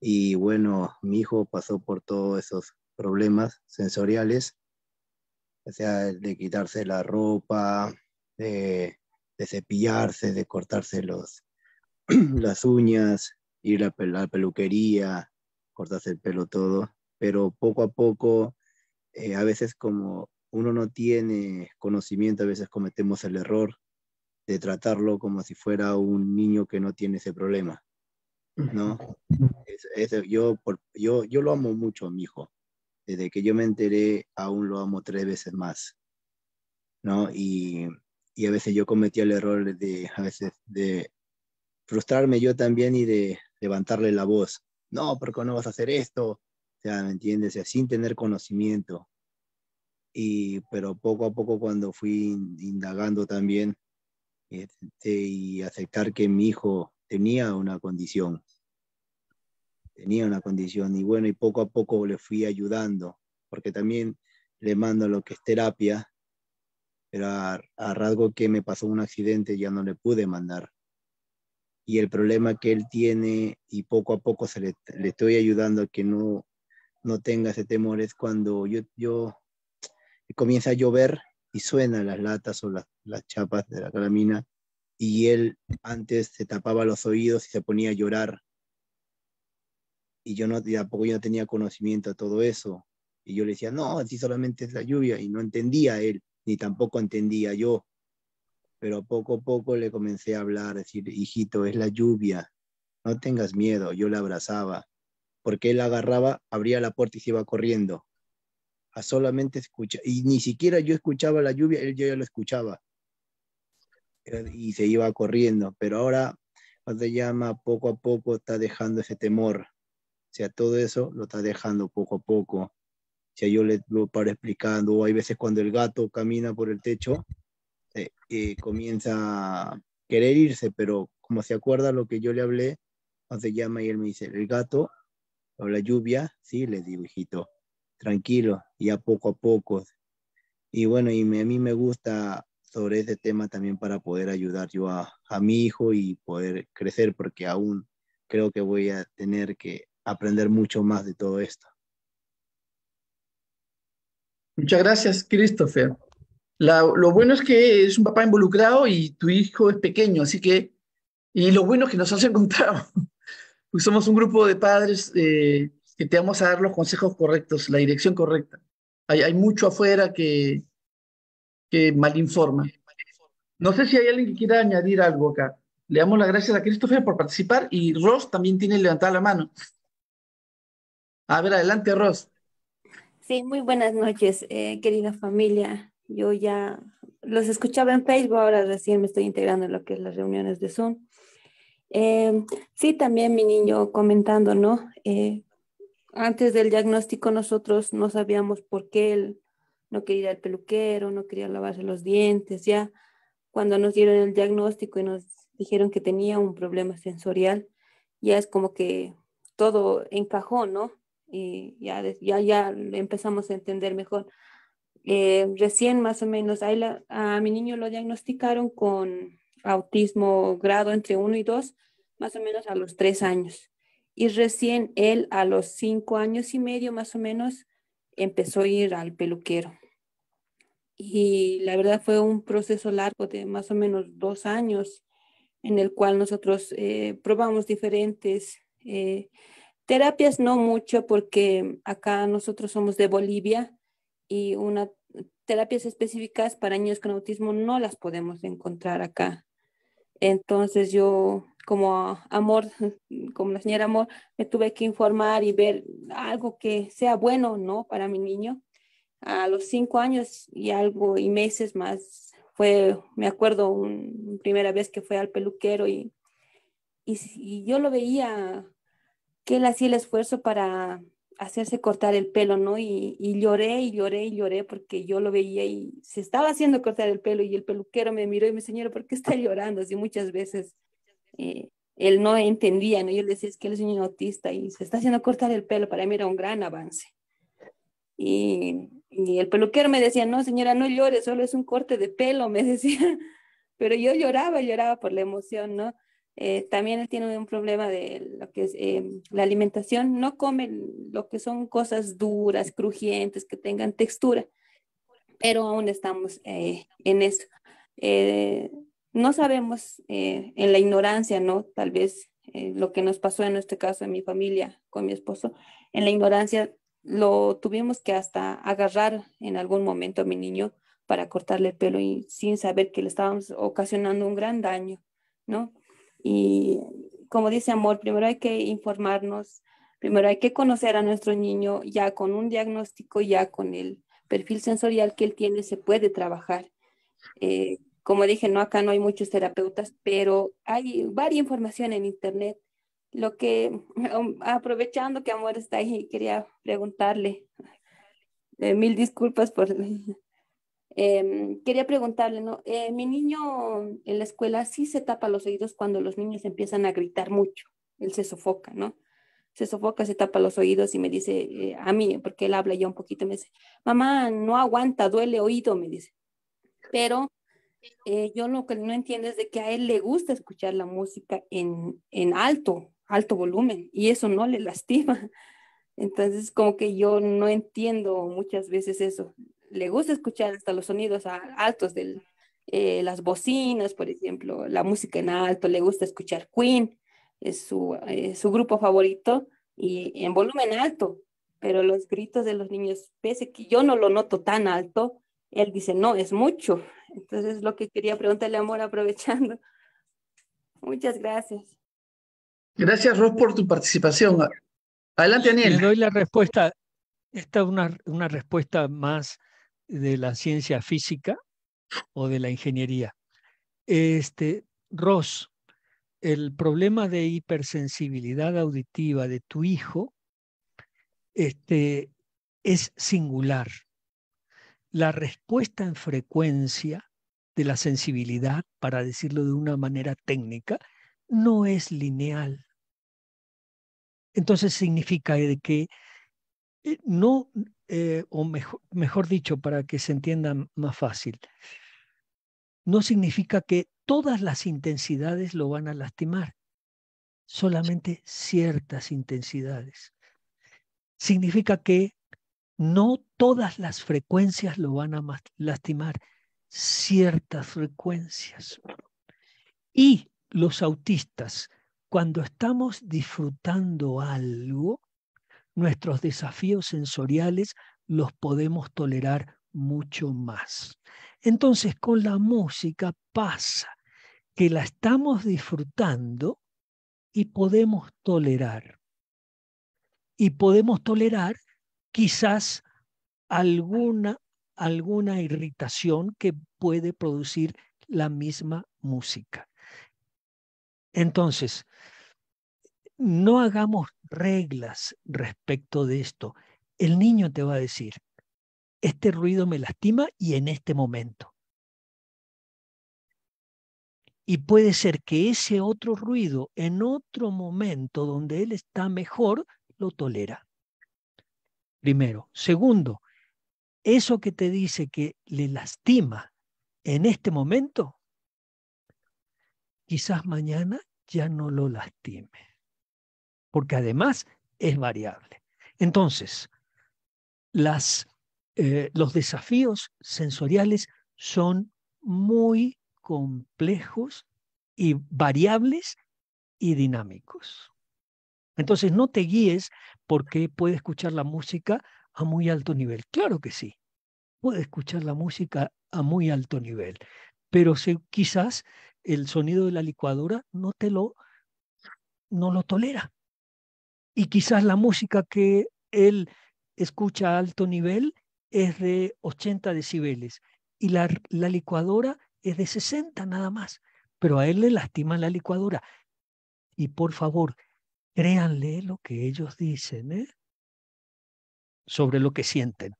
Y bueno, mi hijo pasó por todos esos problemas sensoriales, o sea, de quitarse la ropa, de de cepillarse, de cortarse las uñas, ir a la peluquería, cortarse el pelo todo, pero poco a poco, eh, a veces como uno no tiene conocimiento, a veces cometemos el error de tratarlo como si fuera un niño que no tiene ese problema. ¿no? yo, yo, yo lo amo mucho a mi hijo. Desde que yo me enteré, aún lo amo tres veces más. ¿no? Y y a veces yo cometía el error de, a veces, de frustrarme yo también y de levantarle la voz. No, porque no vas a hacer esto? O sea, ¿me entiendes? sea, sin tener conocimiento. Y, pero poco a poco cuando fui indagando también este, y aceptar que mi hijo tenía una condición, tenía una condición y bueno, y poco a poco le fui ayudando, porque también le mando lo que es terapia pero a, rasgo que me pasó un accidente ya no le pude mandar y el problema que él tiene y poco a poco se le, estoy ayudando a que no, no tenga ese temor es cuando yo, yo comienza a llover y suenan las latas o las, chapas de la calamina y él antes se tapaba los oídos y se ponía a llorar y yo no tampoco yo no tenía conocimiento de todo eso y yo le decía no así solamente es la lluvia y no entendía él ni tampoco entendía yo. Pero poco a poco le comencé a hablar, decir, hijito, es la lluvia, no tengas miedo. Yo le abrazaba, porque él agarraba, abría la puerta y se iba corriendo. A solamente escucha y ni siquiera yo escuchaba la lluvia, él yo ya lo escuchaba. Y se iba corriendo, pero ahora, cuando llama, poco a poco está dejando ese temor. O sea, todo eso lo está dejando poco a poco si yo le lo paro explicando, o hay veces cuando el gato camina por el techo, eh, eh comienza a querer irse, pero como se acuerda lo que yo le hablé, entonces llama y él me dice, el gato o la lluvia, sí, le digo, hijito, tranquilo, ya poco a poco. Y bueno, y a mí me gusta sobre ese tema también para poder ayudar yo a, a mi hijo y poder crecer, porque aún creo que voy a tener que aprender mucho más de todo esto. Muchas gracias, Christopher. lo bueno es que es un papá involucrado y tu hijo es pequeño, así que, y lo bueno es que nos has encontrado. Pues somos un grupo de padres eh, que te vamos a dar los consejos correctos, la dirección correcta. Hay, mucho afuera que, que mal informa. No sé si hay alguien que quiera añadir algo acá. Le damos las gracias a Christopher por participar y Ross también tiene levantada la mano. A ver, adelante, Ross. Sí, muy buenas noches, eh, querida familia. Yo ya los escuchaba en Facebook, ahora recién me estoy integrando en lo que es las reuniones de Zoom. Em, sí, también mi niño comentando, ¿no? Eh, antes del diagnóstico nosotros no sabíamos por qué él no quería ir al peluquero, no quería lavarse los dientes, ya cuando nos dieron el diagnóstico y nos dijeron que tenía un problema sensorial, ya es como que todo encajó, ¿no? y ya, ya, ya empezamos a entender mejor. Eh, recién más o menos a, a, mi niño lo diagnosticaron con autismo grado entre 1 y 2, más o menos a los 3 años. Y recién él a los 5 años y medio más o menos empezó a ir al peluquero. Y la verdad fue un proceso largo de más o menos dos años en el cual nosotros eh, probamos diferentes eh, Terapias no mucho porque acá nosotros somos de Bolivia y una, terapias específicas para niños con autismo no las podemos encontrar acá. Entonces yo como amor, como la señora amor, me tuve que informar y ver algo que sea bueno, ¿no? Para mi niño. A los cinco años y algo y meses más fue, me acuerdo, una primera vez que fue al peluquero y, y, y yo lo veía que él hacía el esfuerzo para hacerse cortar el pelo, ¿no? Y, lloré y lloré y lloré porque yo lo veía y se estaba haciendo cortar el pelo y el peluquero me miró y me dijo, señora, ¿por qué está llorando? Así muchas veces eh, él no entendía, ¿no? Yo le decía, es que él es un autista y se está haciendo cortar el pelo, para mí era un gran avance. Y, el peluquero me decía, no, señora, no llore, solo es un corte de pelo, me decía, pero yo lloraba, lloraba por la emoción, ¿no? Eh, también él tiene un problema de lo que es eh, la alimentación. No come lo que son cosas duras, crujientes, que tengan textura, pero aún estamos eh, en eso. no sabemos en la ignorancia, ¿no? Tal vez lo que nos pasó en este caso en mi familia con mi esposo, en la ignorancia lo tuvimos que hasta agarrar en algún momento a mi niño para cortarle el pelo y sin saber que le estábamos ocasionando un gran daño, ¿no? Y como dice Amor, primero hay que informarnos, primero hay que conocer a nuestro niño ya con un diagnóstico, ya con el perfil sensorial que él tiene, se puede trabajar. Eh, como dije, no acá no hay muchos terapeutas, pero hay varias información en internet. Lo que, um, aprovechando que Amor está ahí, quería preguntarle, eh, mil disculpas por Em, quería preguntarle, ¿no? Eh, mi niño en la escuela sí se tapa los oídos cuando los niños empiezan a gritar mucho, él se sofoca, ¿no? Se sofoca, se tapa los oídos y me dice eh, a mí, porque él habla ya un poquito, me dice, mamá, no aguanta, duele oído, me dice. Pero eh, yo lo que no entiendo es de que a él le gusta escuchar la música en, en alto, alto volumen, y eso no le lastima. Entonces, como que yo no entiendo muchas veces eso le gusta escuchar hasta los sonidos altos de eh, las bocinas, por ejemplo, la música en alto, le gusta escuchar Queen, es su, grupo favorito, y en volumen alto, pero los gritos de los niños, pese que yo no lo noto tan alto, él dice, no, es mucho. Entonces, lo que quería preguntarle, amor, aprovechando. Muchas gracias. Gracias, Ros, por tu participación. Adelante, Daniel. Le doy la respuesta. Esta es una respuesta más de la ciencia física o de la ingeniería. Este, Ross, el problema de hipersensibilidad auditiva de tu hijo este, es singular. La respuesta en frecuencia de la sensibilidad, para decirlo de una manera técnica, no es lineal. Entonces significa que eh, no, eh, o mejor, mejor dicho, para que se entienda más fácil, no significa que todas las intensidades lo van a lastimar, solamente ciertas intensidades. Significa que no todas las frecuencias lo van a lastimar, ciertas frecuencias. Y los autistas, cuando estamos disfrutando algo, nuestros desafíos sensoriales los podemos tolerar mucho más. Entonces, con la música pasa que la estamos disfrutando y podemos tolerar. Y podemos tolerar quizás alguna, alguna irritación que puede producir la misma música. Entonces, no hagamos reglas respecto de esto. El niño te va a decir, este ruido me lastima y en este momento. Y puede ser que ese otro ruido, en otro momento donde él está mejor, lo tolera. Primero. Segundo, eso que te dice que le lastima en este momento, quizás mañana ya no lo lastime porque además es variable. Entonces, las, eh, los desafíos sensoriales son muy complejos y variables y dinámicos. Entonces, no te guíes porque puede escuchar la música a muy alto nivel. Claro que sí, puede escuchar la música a muy alto nivel, pero si, quizás el sonido de la licuadora no te lo, no lo tolera y quizás la música que él escucha a alto nivel es de 80 decibeles y la, licuadora es de 60 nada más, pero a él le lastima la licuadora. Y por favor, créanle lo que ellos dicen ¿eh? sobre lo que sienten.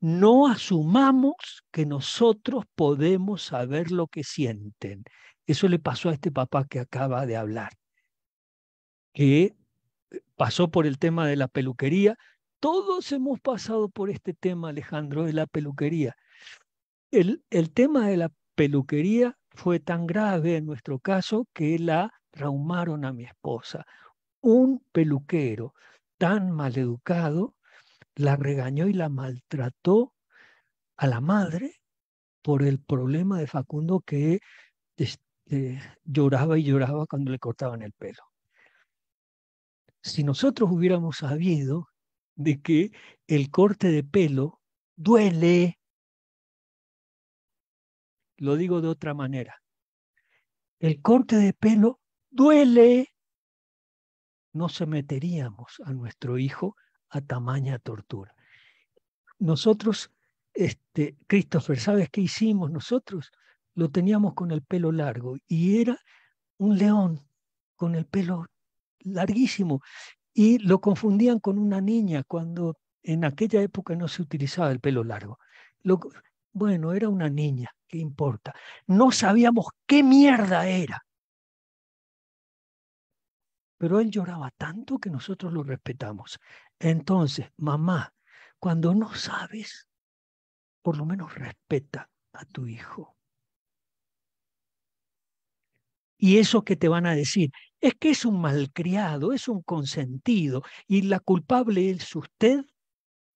No asumamos que nosotros podemos saber lo que sienten. Eso le pasó a este papá que acaba de hablar que eh, pasó por el tema de la peluquería. Todos hemos pasado por este tema, Alejandro, de la peluquería. El, el tema de la peluquería fue tan grave en nuestro caso que la traumaron a mi esposa. Un peluquero tan maleducado la regañó y la maltrató a la madre por el problema de Facundo que este, lloraba y lloraba cuando le cortaban el pelo si nosotros hubiéramos sabido de que el corte de pelo duele, lo digo de otra manera, el corte de pelo duele, no se meteríamos a nuestro hijo a tamaña tortura. Nosotros, este, Christopher, ¿sabes qué hicimos nosotros? Lo teníamos con el pelo largo y era un león con el pelo larguísimo y lo confundían con una niña cuando en aquella época no se utilizaba el pelo largo. bueno, era una niña, ¿qué importa? No sabíamos qué mierda era. Pero él lloraba tanto que nosotros lo respetamos. Entonces, mamá, cuando no sabes, por lo menos respeta a tu hijo. Y eso que te van a decir, es que es un malcriado, es un consentido y la culpable es usted,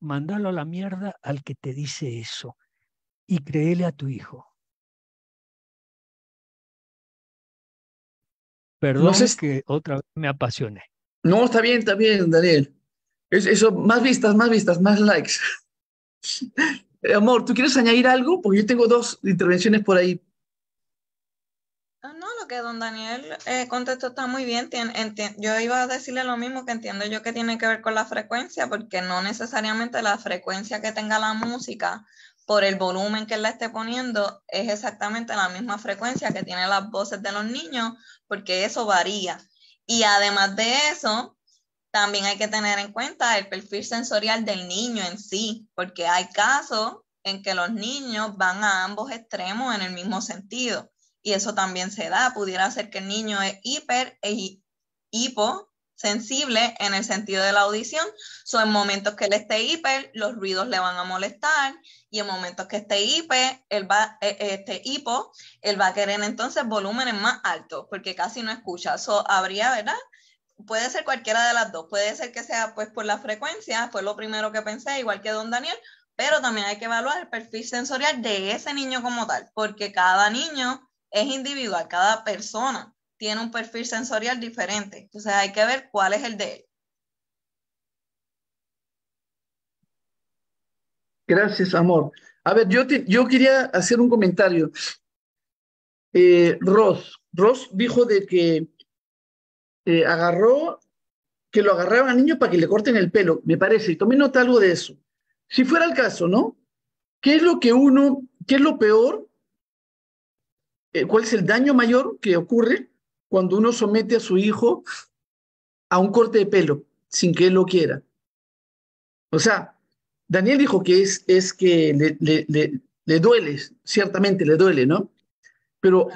mandalo a la mierda al que te dice eso y créele a tu hijo. Perdón que otra vez me apasioné. No, está bien, está bien, Daniel. eso, más vistas, más vistas, más likes. Eh, amor, ¿tú quieres añadir algo? Porque yo tengo dos intervenciones por ahí que don Daniel eh, contestó está muy bien. yo iba a decirle lo mismo que entiendo yo que tiene que ver con la frecuencia, porque no necesariamente la frecuencia que tenga la música por el volumen que la esté poniendo es exactamente la misma frecuencia que tiene las voces de los niños, porque eso varía. Y además de eso, también hay que tener en cuenta el perfil sensorial del niño en sí, porque hay casos en que los niños van a ambos extremos en el mismo sentido y eso también se da. Pudiera ser que el niño es hiper e sensible en el sentido de la audición. son en momentos que él esté hiper, los ruidos le van a molestar y en momentos que esté hiper, él va, este hipo, él va a querer entonces volúmenes más altos porque casi no escucha. Eso habría, ¿verdad? Puede ser cualquiera de las dos. Puede ser que sea pues por la frecuencia, fue lo primero que pensé, igual que don Daniel, pero también hay que evaluar el perfil sensorial de ese niño como tal, porque cada niño es individual, cada persona tiene un perfil sensorial diferente. Entonces hay que ver cuál es el de él. Gracias, amor. A ver, yo, yo quería hacer un comentario. Eh, Ross, Ross dijo de que eh, agarró, que lo agarraban al niño para que le corten el pelo, me parece, y tomé nota algo de eso. Si fuera el caso, ¿no? ¿Qué es lo que uno, qué es lo peor eh, cuál es el daño mayor que ocurre cuando uno somete a su hijo a un corte de pelo sin que él lo quiera. O sea, Daniel dijo que es, es que le, le, duele, ciertamente le duele, ¿no? Pero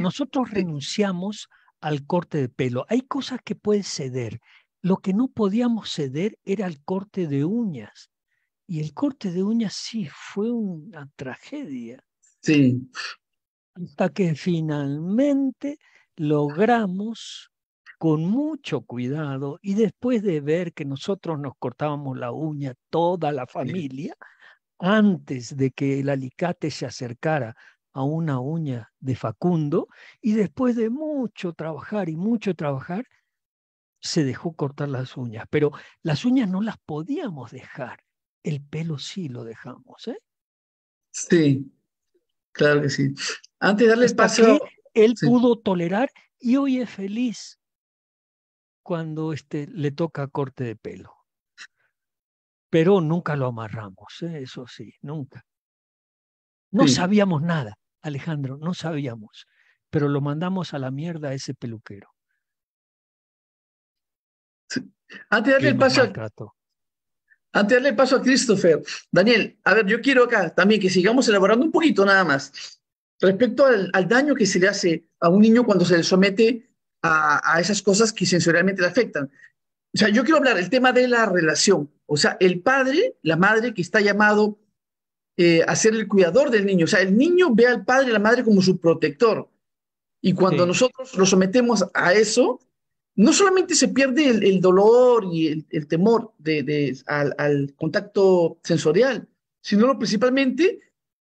nosotros renunciamos al corte de pelo. Hay cosas que puedes ceder. Lo que no podíamos ceder era el corte de uñas. Y el corte de uñas sí fue una tragedia. Sí, hasta que finalmente logramos con mucho cuidado y después de ver que nosotros nos cortábamos la uña toda la familia, antes de que el alicate se acercara a una uña de Facundo, y después de mucho trabajar y mucho trabajar, se dejó cortar las uñas, pero las uñas no las podíamos dejar, el pelo sí lo dejamos. ¿eh? Sí, Claro que sí. Antes de darle espacio. él pudo tolerar y hoy es feliz cuando este, le toca corte de pelo. Pero nunca lo amarramos, ¿eh? eso sí, nunca. No sabíamos nada, Alejandro, no sabíamos, pero lo mandamos a la mierda a ese peluquero. Antes de darle espacio antes de darle paso a Christopher, Daniel, a ver, yo quiero acá también que sigamos elaborando un poquito nada más respecto al, daño que se le hace a un niño cuando se le somete a, esas cosas que sensorialmente le afectan. O sea, yo quiero hablar el tema de la relación. O sea, el padre, la madre que está llamado eh, a ser el cuidador del niño. O sea, el niño ve al padre y la madre como su protector. Y cuando nosotros lo sometemos a eso, no solamente se pierde el, dolor y el, temor de, al, contacto sensorial, sino principalmente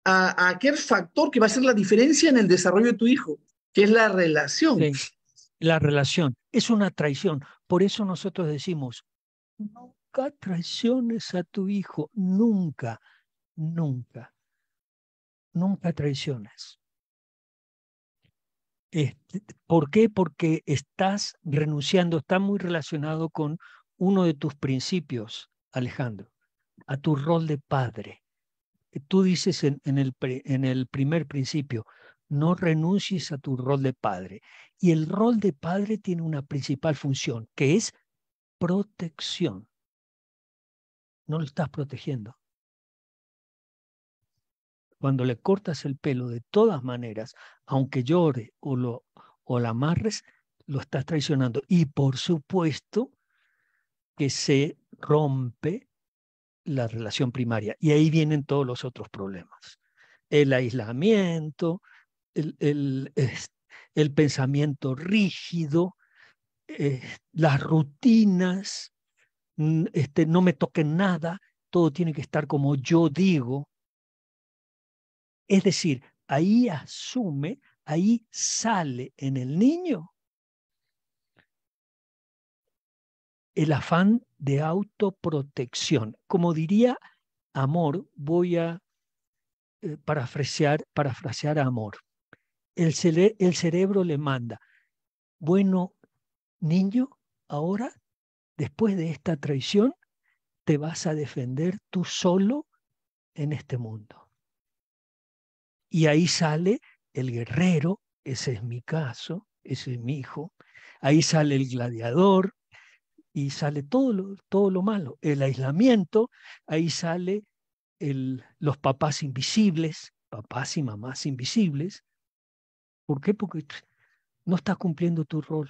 a, aquel factor que va a ser la diferencia en el desarrollo de tu hijo, que es la relación. la relación es una traición. Por eso nosotros decimos, nunca traiciones a tu hijo, nunca, nunca, nunca traiciones. ¿Por qué? Porque estás renunciando, está muy relacionado con uno de tus principios, Alejandro, a tu rol de padre. Eh, tú dices en, el, en el primer principio, no renuncies a tu rol de padre. Y el rol de padre tiene una principal función, que es protección. No lo estás protegiendo. Cuando le cortas el pelo, de todas maneras, aunque llore o, lo, o la amarres, lo estás traicionando. Y por supuesto que se rompe la relación primaria. Y ahí vienen todos los otros problemas. El aislamiento, el, el, pensamiento rígido, eh, las rutinas, este, no me toquen nada, todo tiene que estar como yo digo, es decir, ahí asume, ahí sale en el niño el afán de autoprotección. Como diría Amor, voy a eh, parafrasear, parafrasear a Amor. el cerebro le manda, bueno, niño, ahora, después de esta traición, te vas a defender tú solo en este mundo. Y ahí sale el guerrero, ese es mi caso, ese es mi hijo. Ahí sale el gladiador y sale todo lo, todo lo malo. El aislamiento, ahí sale los papás invisibles, papás y mamás invisibles. ¿Por qué? Porque no estás cumpliendo tu rol.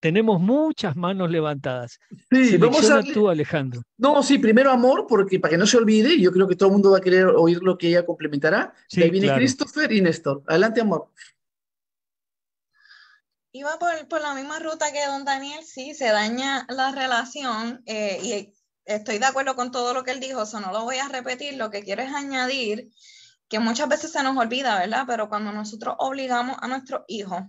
Tenemos muchas manos levantadas. Sí, vamos a tú, Alejandro. No, sí, primero amor, porque para que no se olvide, yo creo que todo el mundo va a querer oír lo que ella complementará. Sí, viene Christopher y Néstor. Adelante, amor. Iba por, por, la misma ruta que don Daniel, sí, se daña la relación eh, y estoy de acuerdo con todo lo que él dijo, eso no lo voy a repetir, lo que quiero es añadir que muchas veces se nos olvida, ¿verdad? Pero cuando nosotros obligamos a nuestro hijo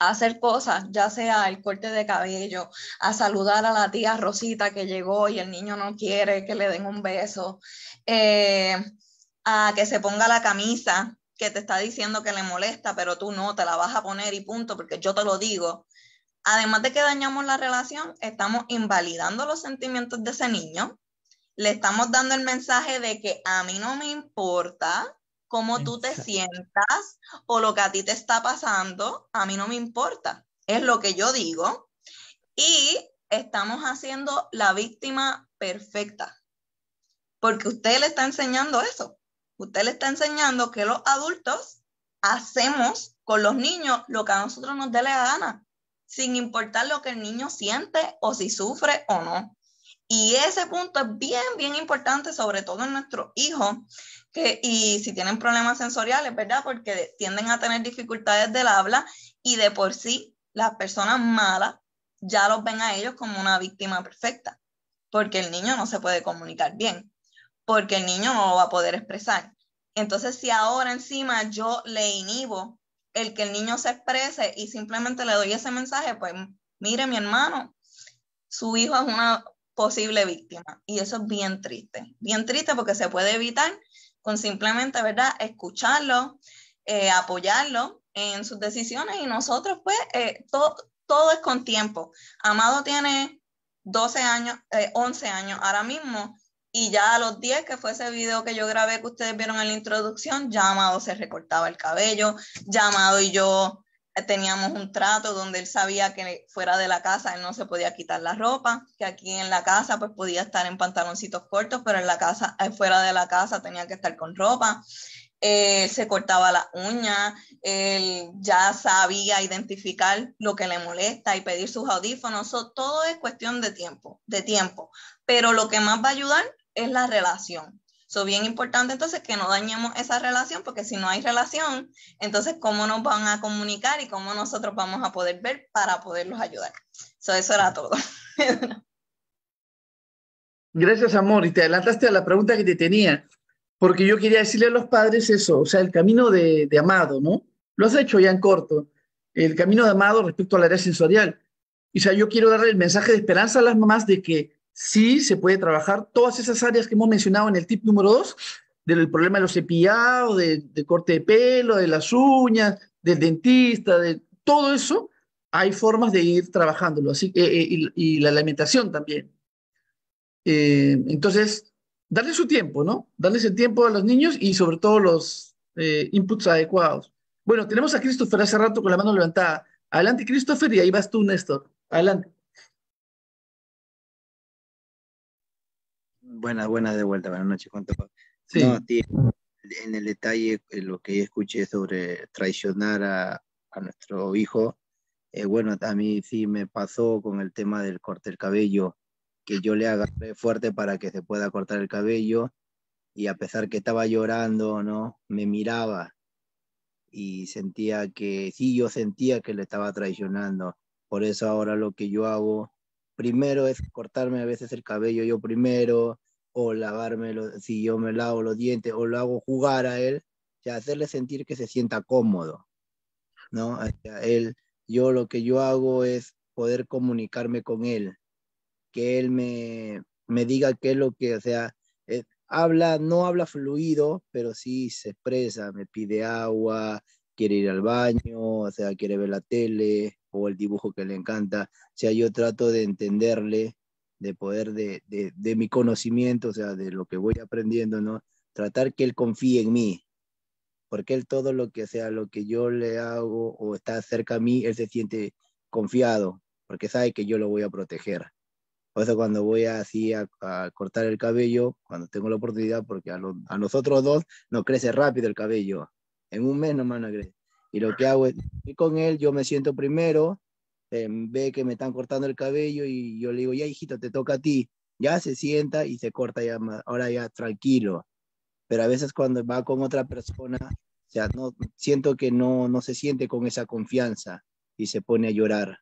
hacer cosas, ya sea el corte de cabello, a saludar a la tía Rosita que llegó y el niño no quiere que le den un beso, eh, a que se ponga la camisa que te está diciendo que le molesta, pero tú no, te la vas a poner y punto, porque yo te lo digo. Además de que dañamos la relación, estamos invalidando los sentimientos de ese niño, le estamos dando el mensaje de que a mí no me importa, cómo tú te sientas o lo que a ti te está pasando, a mí no me importa, es lo que yo digo. Y estamos haciendo la víctima perfecta, porque usted le está enseñando eso, usted le está enseñando que los adultos hacemos con los niños lo que a nosotros nos dé la gana, sin importar lo que el niño siente o si sufre o no. Y ese punto es bien, bien importante, sobre todo en nuestro hijo, y si tienen problemas sensoriales, ¿verdad? Porque tienden a tener dificultades del habla y de por sí las personas malas ya los ven a ellos como una víctima perfecta, porque el niño no se puede comunicar bien, porque el niño no lo va a poder expresar. Entonces, si ahora encima yo le inhibo el que el niño se exprese y simplemente le doy ese mensaje, pues mire mi hermano, su hijo es una posible víctima y eso es bien triste, bien triste porque se puede evitar con simplemente, ¿verdad?, escucharlo, eh, apoyarlo en sus decisiones y nosotros, pues, eh, todo es con tiempo. Amado tiene 12 años, 11 eh, años ahora mismo y ya a los 10, que fue ese video que yo grabé que ustedes vieron en la introducción, ya Amado se recortaba el cabello, ya Amado y yo teníamos un trato donde él sabía que fuera de la casa él no se podía quitar la ropa, que aquí en la casa pues podía estar en pantaloncitos cortos, pero en la casa, eh, fuera de la casa tenía que estar con ropa. Él eh, se cortaba la uña, él ya sabía identificar lo que le molesta y pedir sus audífonos. todo es cuestión de tiempo, de tiempo. Pero lo que más va a ayudar es la relación eso bien importante entonces que no dañemos esa relación, porque si no hay relación, entonces cómo nos van a comunicar y cómo nosotros vamos a poder ver para poderlos ayudar. eso era todo. Gracias, amor. Y te adelantaste a la pregunta que te tenía, porque yo quería decirle a los padres eso, o sea, el camino de, de amado, ¿no? Lo has hecho ya en corto, el camino de amado respecto al área sensorial. Y o sea, yo quiero darle el mensaje de esperanza a las mamás de que sí se puede trabajar todas esas áreas que hemos mencionado en el tip número dos, del problema de los cepillados, de corte de pelo, de las uñas, del dentista, de todo eso, hay formas de ir trabajándolo, así que, eh, y, la alimentación también. Eh, entonces, darle su tiempo, ¿no? Darles el tiempo a los niños y sobre todo los eh, inputs adecuados. Bueno, tenemos a Christopher hace rato con la mano levantada. Adelante, Christopher, y ahí vas tú, Néstor. Adelante. Buenas, buenas de vuelta, buenas noches, ¿cuánto? Sí. en el detalle, eh, lo que escuché sobre traicionar a, a nuestro hijo, eh, bueno, a mí sí me pasó con el tema del corte del cabello, que yo le agarré fuerte para que se pueda cortar el cabello y a pesar que estaba llorando, ¿no? Me miraba y sentía que, sí, yo sentía que le estaba traicionando. Por eso ahora lo que yo hago, primero es cortarme a veces el cabello yo primero, o lavarme si yo me lavo los dientes o lo hago jugar a él, o hacerle sentir que se sienta cómodo, ¿no? O él, yo lo que yo hago es poder comunicarme con él, que él me, me diga qué es lo que, o sea, eh, habla, no habla fluido, pero sí se expresa, me pide agua, quiere ir al baño, o sea, quiere ver la tele o el dibujo que le encanta, o sea, yo trato de entenderle de poder de, mi conocimiento, o sea, de lo que voy aprendiendo, ¿no? Tratar que él confíe en mí, porque él todo lo que sea, lo que yo le hago o está cerca a mí, él se siente confiado, porque sabe que yo lo voy a proteger. Por eso cuando voy así a, a, cortar el cabello, cuando tengo la oportunidad, porque a, nosotros dos nos crece rápido el cabello, en un mes más no crece. Y lo que hago es, y con él yo me siento primero, Em, ve que me están cortando el cabello y yo le digo, ya hijito, te toca a ti. Ya se sienta y se corta ya, ahora ya tranquilo. Pero a veces cuando va con otra persona, o sea, no, siento que no, no se siente con esa confianza y se pone a llorar.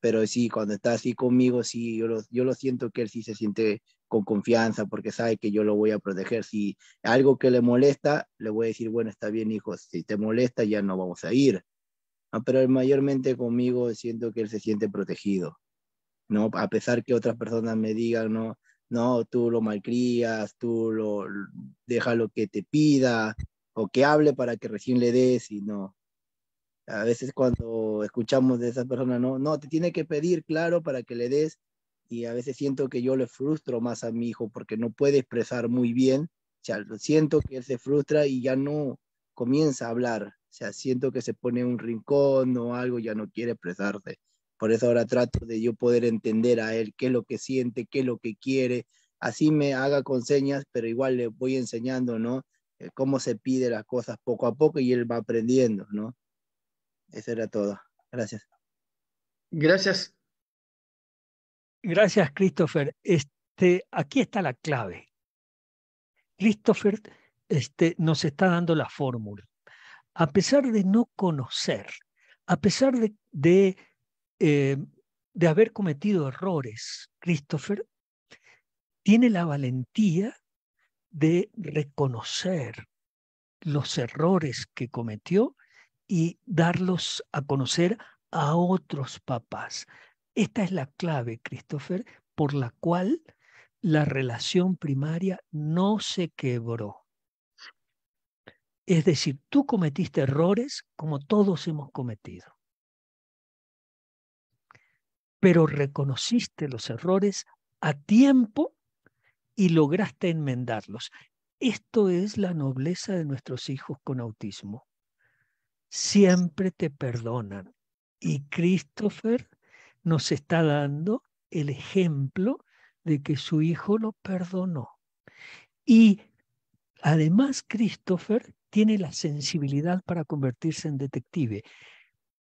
Pero sí, cuando está así conmigo, sí, yo yo lo siento que él sí se siente con confianza porque sabe que yo lo voy a proteger. Si algo que le molesta, le voy a decir, bueno, está bien, hijo, si te molesta ya no vamos a ir Ah, pero mayormente conmigo siento que él se siente protegido, ¿no? A pesar que otras personas me digan, no, no, tú lo malcrías, tú lo, deja lo que te pida o que hable para que recién le des y no. A veces cuando escuchamos de esas persona no, no, te tiene que pedir, claro, para que le des. Y a veces siento que yo le frustro más a mi hijo porque no puede expresar muy bien. O sea, siento que él se frustra y ya no comienza a hablar, o sea, siento que se pone en un rincón o algo, ya no quiere expresarse. Por eso ahora trato de yo poder entender a él qué es lo que siente, qué es lo que quiere. Así me haga con señas, pero igual le voy enseñando, ¿no? Eh, cómo se pide las cosas poco a poco y él va aprendiendo, ¿no? Eso era todo. Gracias. Gracias. Gracias, Christopher. Este, aquí está la clave. Christopher este, nos está dando la fórmula a pesar de no conocer, a pesar de, eh, de, haber cometido errores, Christopher tiene la valentía de reconocer los errores que cometió y darlos a conocer a otros papás. Esta es la clave, Christopher, por la cual la relación primaria no se quebró. Es decir, tú cometiste errores como todos hemos cometido. Pero reconociste los errores a tiempo y lograste enmendarlos. Esto es la nobleza de nuestros hijos con autismo. Siempre te perdonan. Y Christopher nos está dando el ejemplo de que su hijo lo perdonó. Y además Christopher tiene la sensibilidad para convertirse en detective.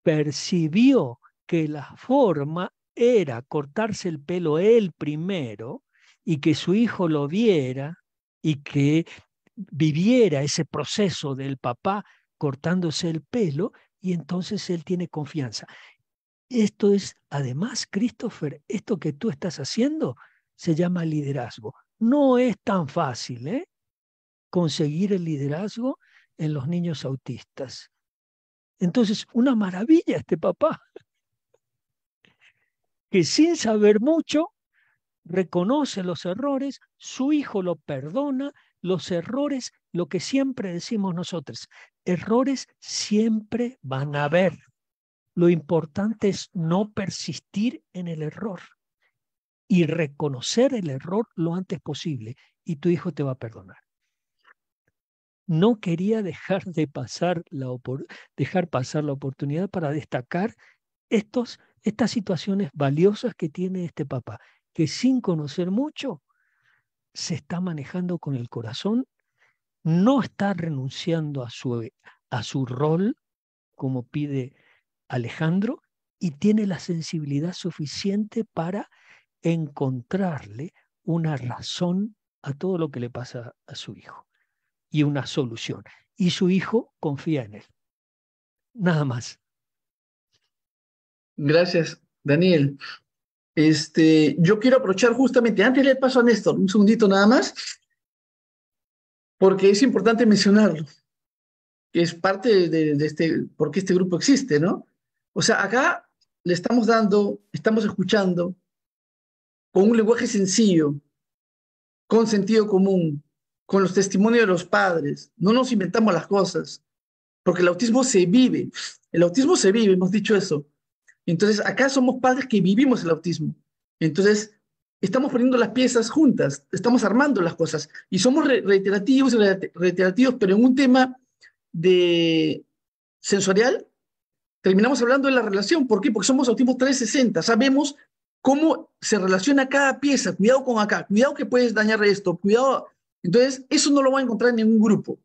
Percibió que la forma era cortarse el pelo él primero y que su hijo lo viera y que viviera ese proceso del papá cortándose el pelo y entonces él tiene confianza. Esto es, además, Christopher, esto que tú estás haciendo se llama liderazgo. No es tan fácil ¿eh? conseguir el liderazgo en los niños autistas. Entonces, una maravilla este papá, que sin saber mucho, reconoce los errores, su hijo lo perdona, los errores, lo que siempre decimos nosotros, errores siempre van a haber. Lo importante es no persistir en el error y reconocer el error lo antes posible y tu hijo te va a perdonar no quería dejar, de pasar, la dejar pasar la oportunidad para destacar estos, estas situaciones valiosas que tiene este papá, que sin conocer mucho se está manejando con el corazón, no está renunciando a su, a su rol, como pide Alejandro, y tiene la sensibilidad suficiente para encontrarle una razón a todo lo que le pasa a su hijo y una solución. Y su hijo confía en él. Nada más. Gracias, Daniel. Este, yo quiero aprovechar justamente, antes le paso a Néstor, un segundito nada más, porque es importante mencionarlo, que es parte de, de este, porque este grupo existe, ¿no? O sea, acá le estamos dando, estamos escuchando con un lenguaje sencillo, con sentido común, con los testimonios de los padres, no nos inventamos las cosas, porque el autismo se vive, el autismo se vive, hemos dicho eso. Entonces, acá somos padres que vivimos el autismo. Entonces, estamos poniendo las piezas juntas, estamos armando las cosas y somos reiterativos, reiterativos, pero en un tema de sensorial terminamos hablando de la relación. ¿Por qué? Porque somos autismo 360, sabemos cómo se relaciona cada pieza. Cuidado con acá, cuidado que puedes dañar esto, cuidado entonces, eso no lo van a encontrar en ningún grupo.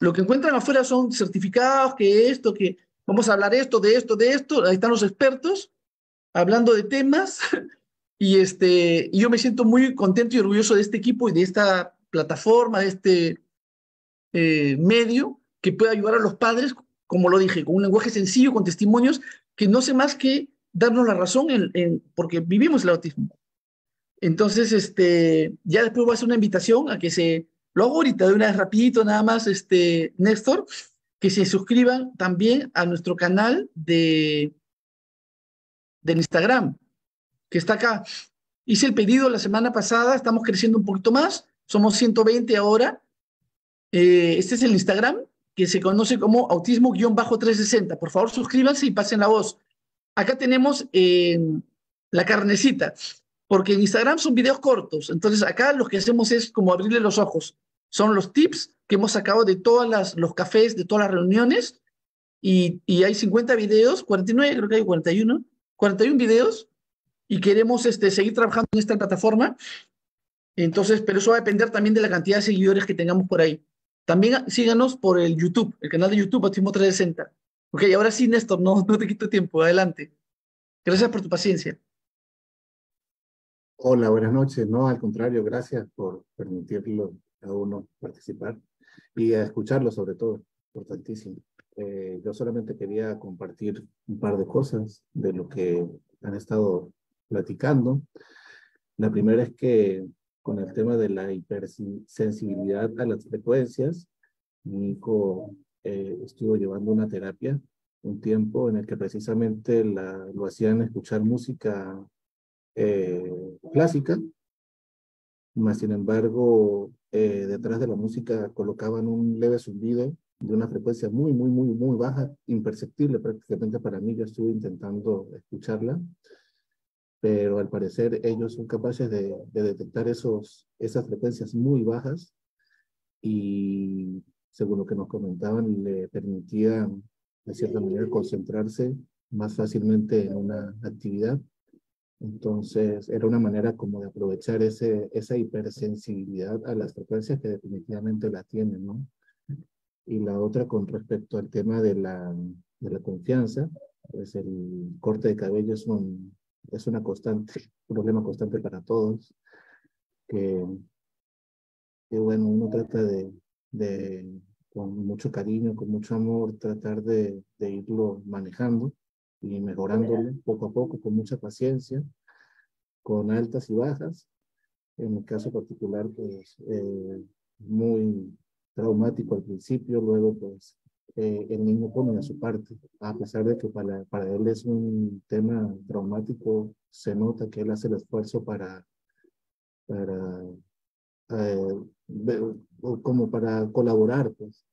Lo que encuentran afuera son certificados, que esto, que vamos a hablar esto, de esto, de esto. Ahí están los expertos hablando de temas. Y este, yo me siento muy contento y orgulloso de este equipo y de esta plataforma, de este eh, medio que puede ayudar a los padres, como lo dije, con un lenguaje sencillo, con testimonios que no sé más que darnos la razón en, porque vivimos el autismo. Entonces, este, ya después voy a hacer una invitación a que se, lo hago ahorita de una vez rapidito nada más, este, Néstor, que se suscriban también a nuestro canal de, Instagram, que está acá. Hice el pedido la semana pasada, estamos creciendo un poquito más, somos 120 ahora. Eh, este es el Instagram, que se conoce como autismo-360. Por favor, suscríbanse y pasen la voz. Acá tenemos eh, la carnecita porque en Instagram son videos cortos. Entonces acá lo que hacemos es como abrirle los ojos. Son los tips que hemos sacado de todos los cafés, de todas las reuniones, y, hay 50 videos, 49, creo que hay 41, 41 videos, y queremos este, seguir trabajando en esta plataforma. Entonces, pero eso va a depender también de la cantidad de seguidores que tengamos por ahí. También ah, síganos por el YouTube, el canal de YouTube Batismo 360. Ok, ahora sí, Néstor, no, no te quito tiempo, adelante. Gracias por tu paciencia. Hola, buenas noches. No, al contrario, gracias por permitirlo a uno participar y a escucharlo sobre todo, importantísimo. Eh, yo solamente quería compartir un par de cosas de lo que han estado platicando. La primera es que con el tema de la hipersensibilidad a las frecuencias, Nico eh, estuvo llevando una terapia un tiempo en el que precisamente la, lo hacían escuchar música eh, clásica, más sin embargo, eh, detrás de la música colocaban un leve zumbido de una frecuencia muy, muy, muy, muy baja, imperceptible prácticamente para mí. Yo estuve intentando escucharla, pero al parecer ellos son capaces de, de detectar esos, esas frecuencias muy bajas y según lo que nos comentaban, le permitía de cierta manera concentrarse más fácilmente en una actividad entonces, era una manera como de aprovechar esa hipersensibilidad a las frecuencias que definitivamente la tienen, ¿no? Y la otra con respecto al tema de la, confianza, pues el corte de cabello es, un, una constante, problema constante para todos, que, bueno, uno trata de, con mucho cariño, con mucho amor, tratar de irlo manejando y mejorándolo poco a poco, con mucha paciencia, con altas y bajas. En mi caso particular, pues eh, muy traumático al principio, luego pues eh, el niño pone a su parte, a pesar de que para, para él es un tema traumático, se nota que él hace el esfuerzo para, para eh, como para colaborar, pues.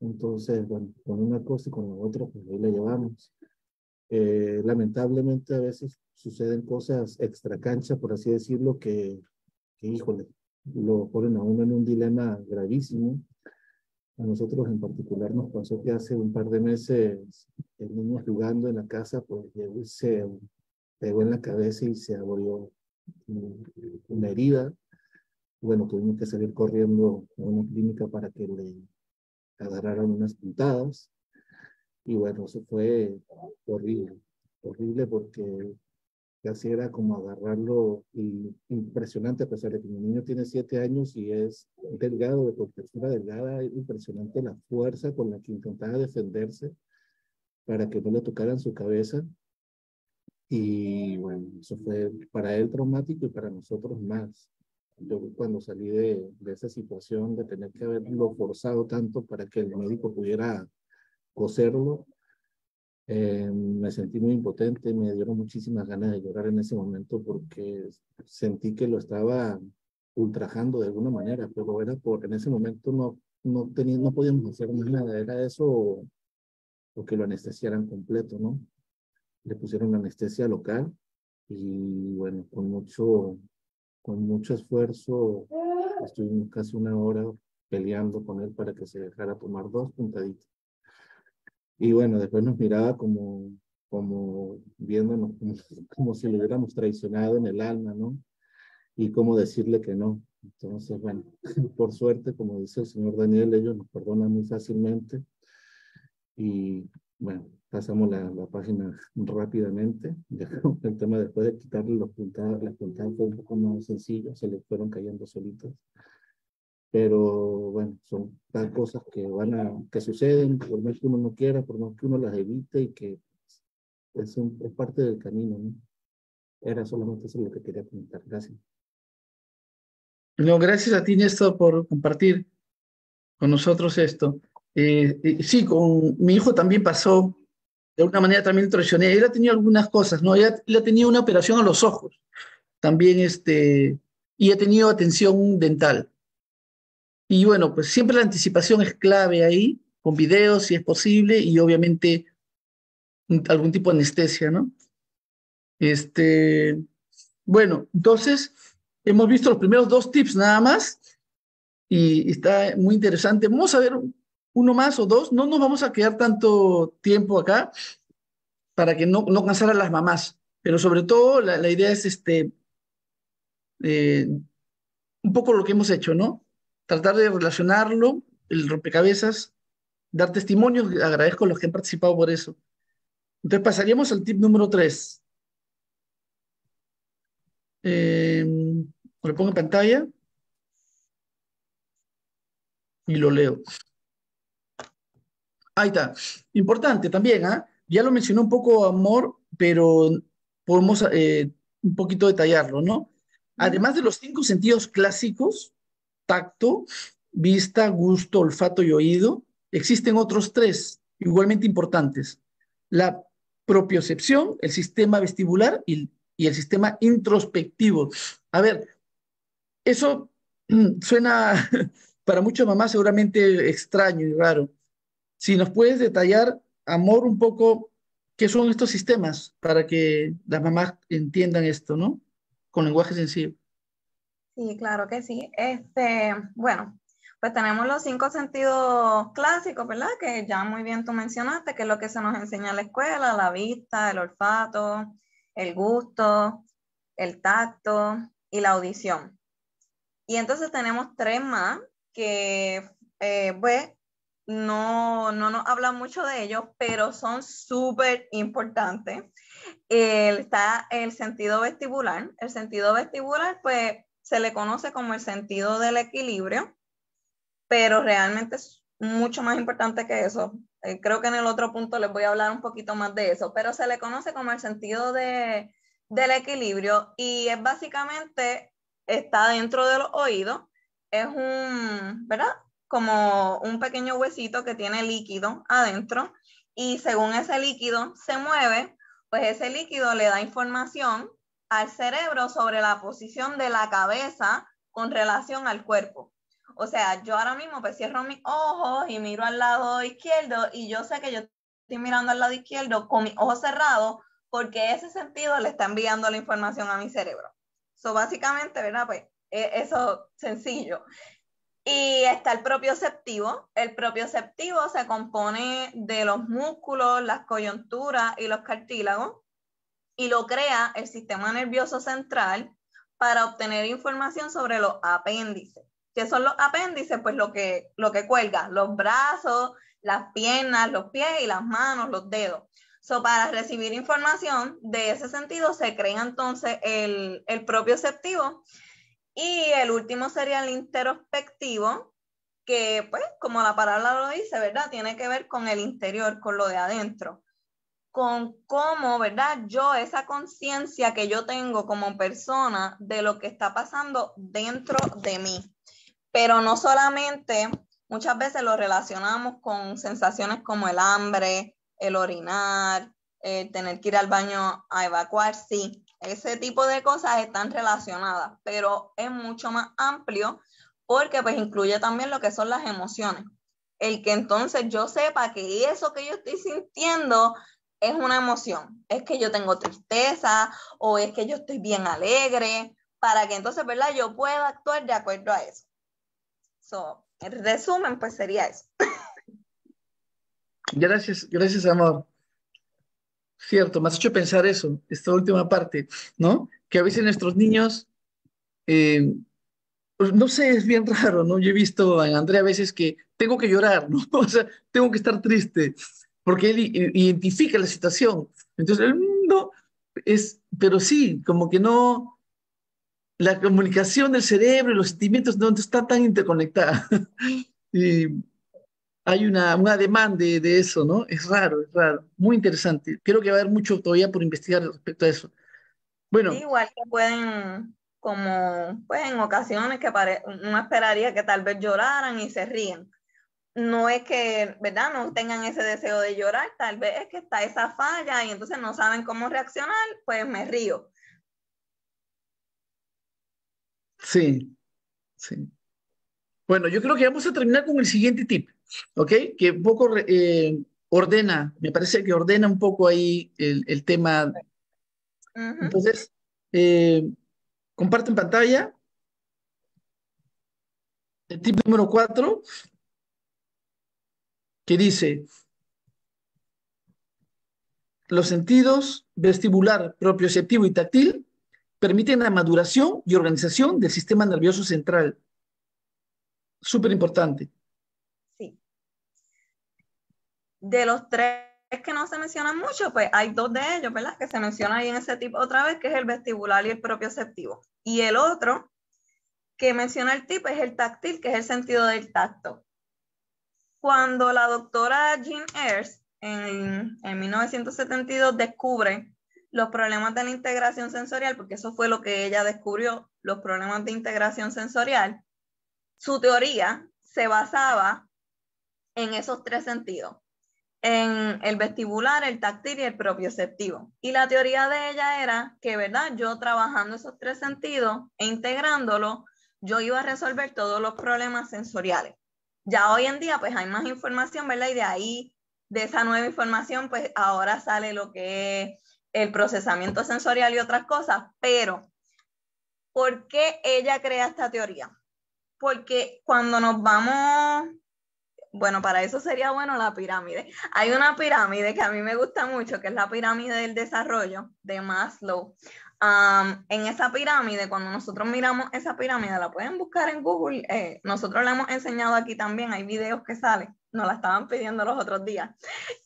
Entonces, bueno, con una cosa y con la otra, pues ahí la llevamos. Eh, lamentablemente a veces suceden cosas extra por así decirlo, que, híjole, lo ponen a uno en un dilema gravísimo. A nosotros en particular nos pasó que hace un par de meses el niño jugando en la casa, pues se pegó en la cabeza y se abrió una herida. Bueno, tuvimos que salir corriendo a una clínica para que le agarraran unas puntadas. Y bueno, eso fue horrible, horrible porque casi era como agarrarlo y impresionante, a pesar de que mi niño tiene siete años y es delgado, de contextura delgada, impresionante la fuerza con la que intentaba defenderse para que no le tocaran su cabeza. Y bueno, eso fue para él traumático y para nosotros más. Yo cuando salí de, de esa situación de tener que haberlo forzado tanto para que el médico pudiera coserlo. Eh, me sentí muy impotente, me dieron muchísimas ganas de llorar en ese momento porque sentí que lo estaba ultrajando de alguna manera, pero era porque en ese momento no, no, tenía, no podíamos hacer nada, era eso o, que lo anestesiaran completo, ¿no? Le pusieron anestesia local y bueno, con mucho, con mucho esfuerzo estuvimos casi una hora peleando con él para que se dejara tomar dos puntaditas. Y bueno, después nos miraba como, como viéndonos, como, si lo hubiéramos traicionado en el alma, ¿no? Y cómo decirle que no. Entonces, bueno, por suerte, como dice el señor Daniel, ellos nos perdonan muy fácilmente. Y bueno, pasamos la, la página rápidamente. El tema después de quitarle los puntadas, las puntadas fue un poco más sencillo, se le fueron cayendo solitos. Pero bueno, son tal cosas que van a, que suceden, por más que uno no quiera, por más que uno las evite y que es, un, es parte del camino, Era solamente eso lo que quería comentar. Gracias. No, gracias a ti, Néstor, por compartir con nosotros esto. Eh, eh, sí, con mi hijo también pasó, de alguna manera también traicioné. Él ha tenido algunas cosas, ¿no? Él ha, tenido una operación a los ojos, también este, y ha tenido atención dental. Y bueno, pues siempre la anticipación es clave ahí, con videos si es posible, y obviamente algún tipo de anestesia, ¿no? Este, bueno, entonces hemos visto los primeros dos tips nada más, y está muy interesante. Vamos a ver uno más o dos, no nos vamos a quedar tanto tiempo acá para que no, no cansar a las mamás, pero sobre todo la, idea es este, eh, un poco lo que hemos hecho, ¿no? tratar de relacionarlo, el rompecabezas, dar testimonios, agradezco a los que han participado por eso. Entonces pasaríamos al tip número tres. Le em, lo pongo en pantalla y lo leo. Ahí está. Importante también, ¿ah? Ya lo mencionó un poco Amor, pero podemos eh, un poquito detallarlo, ¿no? Además de los cinco sentidos clásicos, tacto, vista, gusto, olfato y oído, existen otros tres igualmente importantes. La propiocepción, el sistema vestibular y, y el sistema introspectivo. A ver, eso suena para muchas mamás seguramente extraño y raro. Si nos puedes detallar, amor, un poco qué son estos sistemas para que las mamás entiendan esto, ¿no? Con lenguaje sencillo. Sí, claro que sí. Este, bueno, pues tenemos los cinco sentidos clásicos, ¿verdad? Que ya muy bien tú mencionaste, que es lo que se nos enseña en la escuela, la vista, el olfato, el gusto, el tacto y la audición. Y entonces tenemos tres más que, eh, pues, no, nos hablan mucho de ellos, pero son súper importantes. está el sentido vestibular. El sentido vestibular, pues, se le conoce como el sentido del equilibrio, pero realmente es mucho más importante que eso. Eh, creo que en el otro punto les voy a hablar un poquito más de eso, pero se le conoce como el sentido del equilibrio y es básicamente, está dentro del oído. es un, ¿verdad? Como un pequeño huesito que tiene líquido adentro y según ese líquido se mueve, pues ese líquido le da información al cerebro sobre la posición de la cabeza con relación al cuerpo. O sea, yo ahora mismo pues cierro mis ojos y miro al lado izquierdo y yo sé que yo estoy mirando al lado izquierdo con mi ojos cerrado porque ese sentido le está enviando la información a mi cerebro. Eso básicamente, ¿verdad? Pues e, eso sencillo. Y está el propio propioceptivo. El propio propioceptivo se compone de los músculos, las coyunturas y los cartílagos y lo crea el sistema nervioso central para obtener información sobre los apéndices. ¿Qué son los apéndices? Pues lo que, lo que cuelga, los brazos, las piernas, los pies y las manos, los dedos. So, para recibir información de ese sentido se crea entonces el, propio septivo. y el último sería el introspectivo que pues como la palabra lo dice, ¿verdad? Tiene que ver con el interior, con lo de adentro con cómo, ¿verdad? Yo, esa conciencia que yo tengo como persona de lo que está pasando dentro de mí. Pero no solamente, muchas veces lo relacionamos con sensaciones como el hambre, el orinar, el tener que ir al baño a evacuar, sí, ese tipo de cosas están relacionadas, pero es mucho más amplio porque pues incluye también lo que son las emociones. El que entonces yo sepa que eso que yo estoy sintiendo es una emoción, es que yo tengo tristeza o es que yo estoy bien alegre, para que entonces, ¿verdad? Yo pueda actuar de acuerdo a eso. So, en resumen, pues sería eso. Gracias, gracias, amor. Cierto, me has hecho pensar eso, esta última parte, ¿no? Que a veces nuestros niños, eh, pues, no sé, es bien raro, ¿no? Yo he visto en Andrea a veces que tengo que llorar, ¿no? O sea, tengo que estar triste porque él identifica la situación. Entonces, el mundo es, pero sí, como que no, la comunicación del cerebro y los sentimientos no está tan interconectada y hay una, una demanda de, eso, ¿no? Es raro, es raro, muy interesante. Creo que va a haber mucho todavía por investigar respecto a eso. Bueno. igual que pueden, como, pues, en ocasiones que uno esperaría que tal vez lloraran y se ríen no es que, ¿verdad? No tengan ese deseo de llorar, tal vez es que está esa falla y entonces no saben cómo reaccionar, pues me río. Sí, sí. Bueno, yo creo que vamos a terminar con el siguiente tip, ¿ok? Que un poco eh, ordena, me parece que ordena un poco ahí el, tema. Entonces, eh, comparten pantalla. El tip número cuatro, que dice, los sentidos vestibular, propioceptivo y táctil permiten la maduración y organización del sistema nervioso central. Súper importante. Sí. De los tres que no se mencionan mucho, pues hay dos de ellos, ¿verdad? Que se mencionan ahí en ese tipo otra vez, que es el vestibular y el propioceptivo. Y el otro que menciona el tipo es el táctil, que es el sentido del tacto. Cuando la doctora Jean Ayres en, en 1972 descubre los problemas de la integración sensorial, porque eso fue lo que ella descubrió, los problemas de integración sensorial, su teoría se basaba en esos tres sentidos, en el vestibular, el táctil y el propioceptivo. Y la teoría de ella era que, ¿verdad? Yo trabajando esos tres sentidos e integrándolos, yo iba a resolver todos los problemas sensoriales. Ya hoy en día pues hay más información, ¿verdad? Y de ahí, de esa nueva información, pues ahora sale lo que es el procesamiento sensorial y otras cosas, pero ¿por qué ella crea esta teoría? Porque cuando nos vamos bueno, para eso sería bueno la pirámide. Hay una pirámide que a mí me gusta mucho, que es la pirámide del desarrollo de Maslow en esa pirámide, cuando nosotros miramos esa pirámide, la pueden buscar en Google. Eh, nosotros la hemos enseñado aquí también, hay videos que salen, nos la estaban pidiendo los otros días.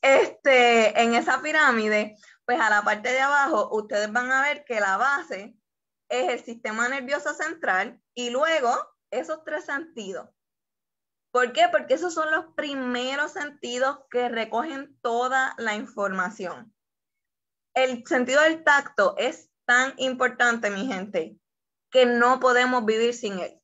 Este, en esa pirámide, pues a la parte de abajo, ustedes van a ver que la base es el sistema nervioso central y luego esos tres sentidos. ¿Por qué? Porque esos son los primeros sentidos que recogen toda la información. El sentido del tacto es tan importante, mi gente, que no podemos vivir sin él.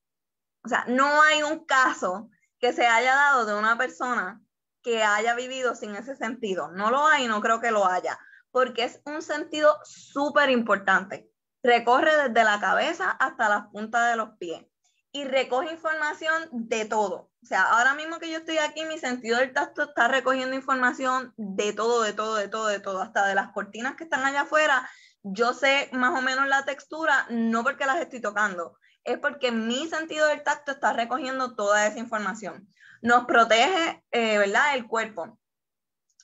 O sea, no hay un caso que se haya dado de una persona que haya vivido sin ese sentido. No lo hay, no creo que lo haya, porque es un sentido súper importante. Recorre desde la cabeza hasta las puntas de los pies y recoge información de todo. O sea, ahora mismo que yo estoy aquí, mi sentido del tacto está recogiendo información de todo, de todo, de todo, de todo, hasta de las cortinas que están allá afuera yo sé más o menos la textura, no porque las estoy tocando, es porque mi sentido del tacto está recogiendo toda esa información. Nos protege, eh, ¿verdad? El cuerpo,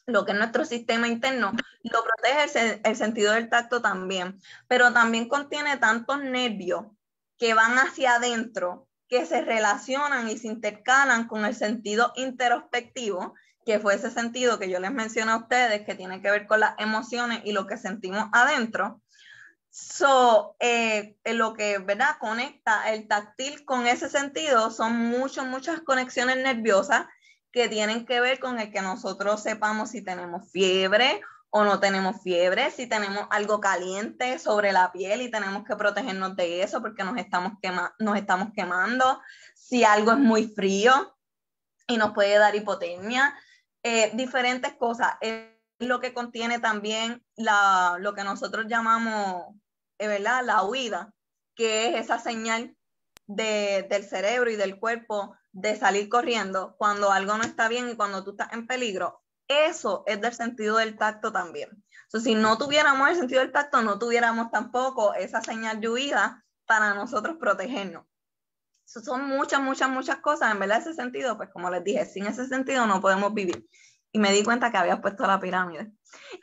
lo que es nuestro sistema interno, lo protege el, el sentido del tacto también, pero también contiene tantos nervios que van hacia adentro, que se relacionan y se intercalan con el sentido interospectivo, que fue ese sentido que yo les mencioné a ustedes, que tiene que ver con las emociones y lo que sentimos adentro. So, eh, lo que, ¿verdad? Conecta el táctil con ese sentido son muchas, muchas conexiones nerviosas que tienen que ver con el que nosotros sepamos si tenemos fiebre o no tenemos fiebre, si tenemos algo caliente sobre la piel y tenemos que protegernos de eso porque nos estamos, nos estamos quemando, si algo es muy frío y nos puede dar hipotermia, eh, diferentes cosas. Es lo que contiene también la, lo que nosotros llamamos, eh, ¿verdad? La huida, que es esa señal del cerebro y del cuerpo de salir corriendo cuando algo no está bien y cuando tú estás en peligro. Eso es del sentido del tacto también. si no tuviéramos el sentido del tacto, no tuviéramos tampoco esa señal de huida para nosotros protegernos son muchas, muchas, muchas cosas. En verdad, ese sentido, pues como les dije, sin ese sentido no podemos vivir. Y me di cuenta que habías puesto la pirámide.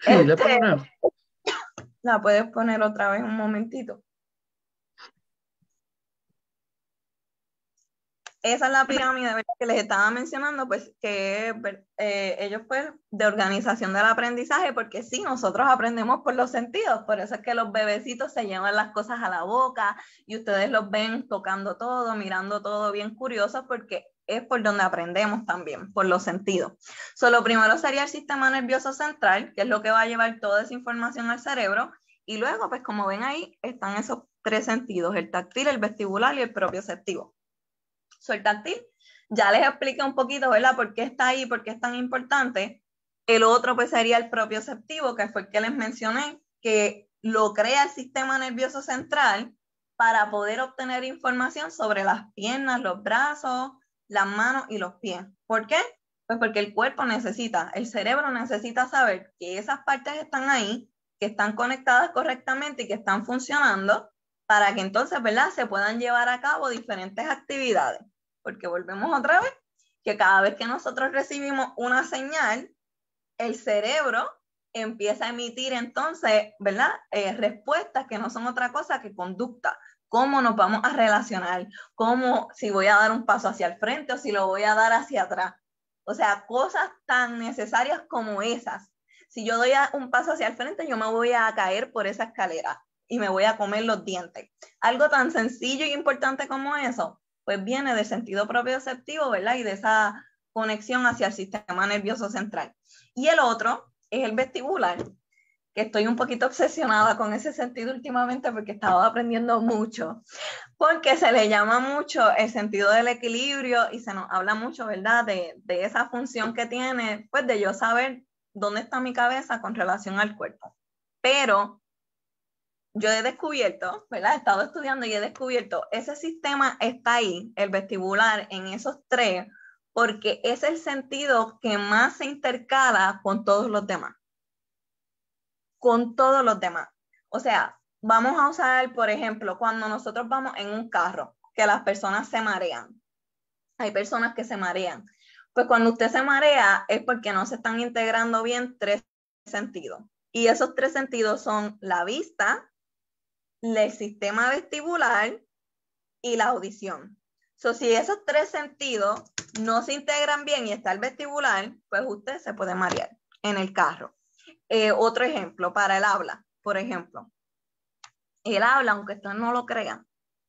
Este, la puedes poner otra vez un momentito. esa es la pirámide que les estaba mencionando, pues que eh, ellos pues de organización del aprendizaje, porque sí, nosotros aprendemos por los sentidos, por eso es que los bebecitos se llevan las cosas a la boca y ustedes los ven tocando todo, mirando todo bien curiosos, porque es por donde aprendemos también, por los sentidos. Solo primero sería el sistema nervioso central, que es lo que va a llevar toda esa información al cerebro, y luego, pues como ven ahí, están esos tres sentidos, el táctil, el vestibular y el propio propioceptivo a ti, Ya les expliqué un poquito, ¿verdad? ¿Por qué está ahí? ¿Por qué es tan importante? El otro pues sería el propio septivo, que fue el que les mencioné, que lo crea el sistema nervioso central para poder obtener información sobre las piernas, los brazos, las manos y los pies. ¿Por qué? Pues porque el cuerpo necesita, el cerebro necesita saber que esas partes están ahí, que están conectadas correctamente y que están funcionando para que entonces, ¿verdad? Se puedan llevar a cabo diferentes actividades porque volvemos otra vez, que cada vez que nosotros recibimos una señal, el cerebro empieza a emitir entonces, ¿verdad? Eh, respuestas que no son otra cosa que conducta. Cómo nos vamos a relacionar, cómo si voy a dar un paso hacia el frente o si lo voy a dar hacia atrás. O sea, cosas tan necesarias como esas. Si yo doy un paso hacia el frente, yo me voy a caer por esa escalera y me voy a comer los dientes. Algo tan sencillo y importante como eso, pues viene del sentido propioceptivo, ¿verdad? Y de esa conexión hacia el sistema nervioso central. Y el otro es el vestibular, que estoy un poquito obsesionada con ese sentido últimamente porque estaba aprendiendo mucho, porque se le llama mucho el sentido del equilibrio y se nos habla mucho, ¿verdad? De, de esa función que tiene, pues de yo saber dónde está mi cabeza con relación al cuerpo. Pero yo he descubierto, ¿verdad? He estado estudiando y he descubierto, ese sistema está ahí, el vestibular, en esos tres, porque es el sentido que más se intercala con todos los demás. Con todos los demás. O sea, vamos a usar, por ejemplo, cuando nosotros vamos en un carro, que las personas se marean. Hay personas que se marean. Pues cuando usted se marea es porque no se están integrando bien tres sentidos. Y esos tres sentidos son la vista, el sistema vestibular y la audición. So, si esos tres sentidos no se integran bien y está el vestibular, pues usted se puede marear en el carro. Eh, otro ejemplo, para el habla, por ejemplo. El habla, aunque usted no lo crea,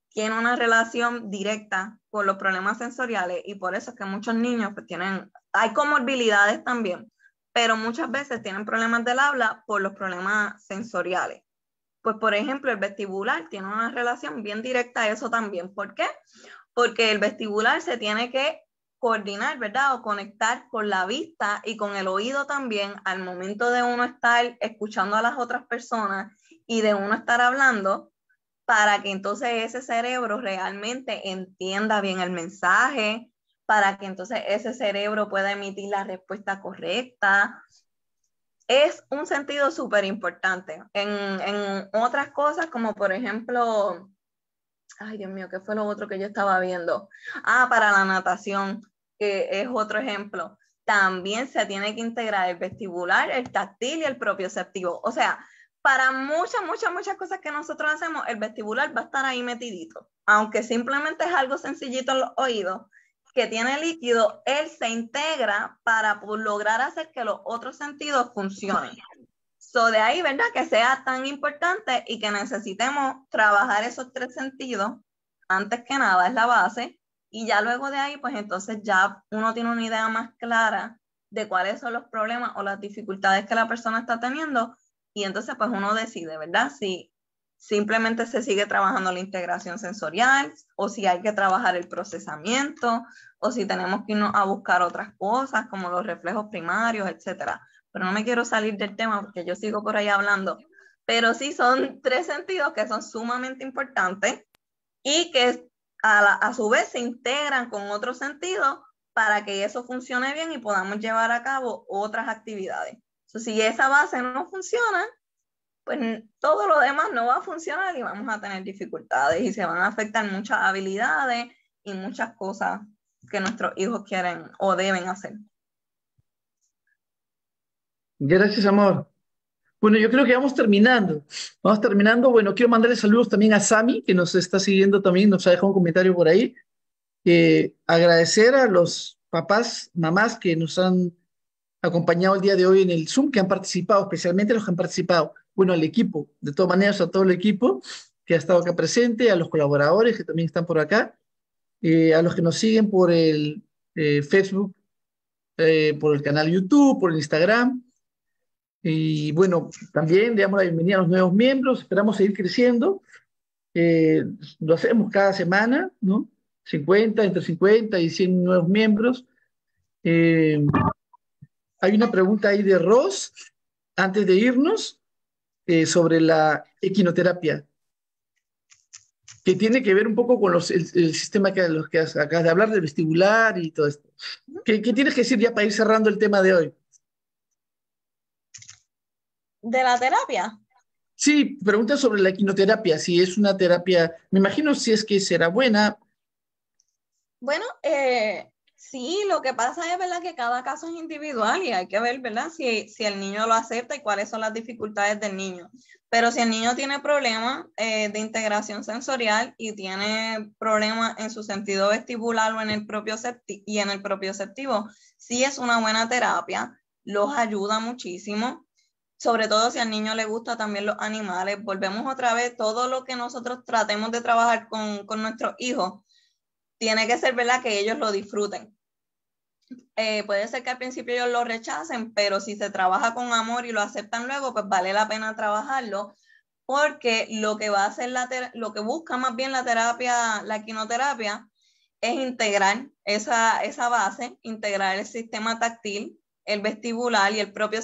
tiene una relación directa con los problemas sensoriales y por eso es que muchos niños que pues, tienen, hay comorbilidades también, pero muchas veces tienen problemas del habla por los problemas sensoriales. Pues por ejemplo, el vestibular tiene una relación bien directa a eso también. ¿Por qué? Porque el vestibular se tiene que coordinar, ¿verdad? O conectar con la vista y con el oído también al momento de uno estar escuchando a las otras personas y de uno estar hablando para que entonces ese cerebro realmente entienda bien el mensaje, para que entonces ese cerebro pueda emitir la respuesta correcta, es un sentido súper importante. En, otras cosas, como por ejemplo, ay Dios mío, ¿qué fue lo otro que yo estaba viendo? Ah, para la natación, que es otro ejemplo. También se tiene que integrar el vestibular, el táctil y el propioceptivo. O sea, para muchas, muchas, muchas cosas que nosotros hacemos, el vestibular va a estar ahí metidito. Aunque simplemente es algo sencillito en los oídos, que tiene líquido, él se integra para lograr hacer que los otros sentidos funcionen. So de ahí, ¿verdad? Que sea tan importante y que necesitemos trabajar esos tres sentidos. Antes que nada es la base. Y ya luego de ahí, pues entonces ya uno tiene una idea más clara de cuáles son los problemas o las dificultades que la persona está teniendo. Y entonces pues uno decide, ¿verdad? Si simplemente se sigue trabajando la integración sensorial o si hay que trabajar el procesamiento o si tenemos que irnos a buscar otras cosas como los reflejos primarios, etc. Pero no me quiero salir del tema porque yo sigo por ahí hablando. Pero sí son tres sentidos que son sumamente importantes y que a, su vez se integran con otros sentidos para que eso funcione bien y podamos llevar a cabo otras actividades. si esa base no funciona, pues todo lo demás no va a funcionar y vamos a tener dificultades y se van a afectar muchas habilidades y muchas cosas que nuestros hijos quieren o deben hacer. Gracias, amor. Bueno, yo creo que vamos terminando. Vamos terminando. Bueno, quiero mandarle saludos también a Sami, que nos está siguiendo también, nos ha dejado un comentario por ahí. agradecer a los papás, mamás que nos han acompañado el día de hoy en el Zoom, que han participado, especialmente los que han participado bueno, al equipo, de todas maneras, a todo el equipo que ha estado acá presente, a los colaboradores que también están por acá, eh, a los que nos siguen por el eh, Facebook, eh, por el canal YouTube, por el Instagram. Y bueno, también le damos la bienvenida a los nuevos miembros, esperamos seguir creciendo. lo hacemos cada semana, ¿no? 50, entre 50 y 100 nuevos miembros. hay una pregunta ahí de Ross, antes de irnos. Eh, sobre la equinoterapia, que tiene que ver un poco con los, el, sistema que, los que acabas de hablar, del vestibular y todo esto. ¿Qué, ¿Qué, tienes que decir ya para ir cerrando el tema de hoy? ¿De la terapia? Sí, pregunta sobre la equinoterapia, si es una terapia, me imagino si es que será buena. Bueno, eh, Sí, lo que pasa es verdad que cada caso es individual y hay que ver, ¿verdad? Si, el niño lo acepta y cuáles son las dificultades del niño. Pero si el niño tiene problemas eh, de integración sensorial y tiene problemas en su sentido vestibular o en el propio y en el propio septivo, sí es una buena terapia, los ayuda muchísimo. Sobre todo si al niño le gusta también los animales, volvemos otra vez, todo lo que nosotros tratemos de trabajar con, con nuestros hijos, tiene que ser, ¿verdad? Que ellos lo disfruten. Eh, puede ser que al principio ellos lo rechacen, pero si se trabaja con amor y lo aceptan luego, pues vale la pena trabajarlo, porque lo que va a hacer la lo que busca más bien la terapia, la quinoterapia, es integrar esa, base, integrar el sistema táctil, el vestibular y el propio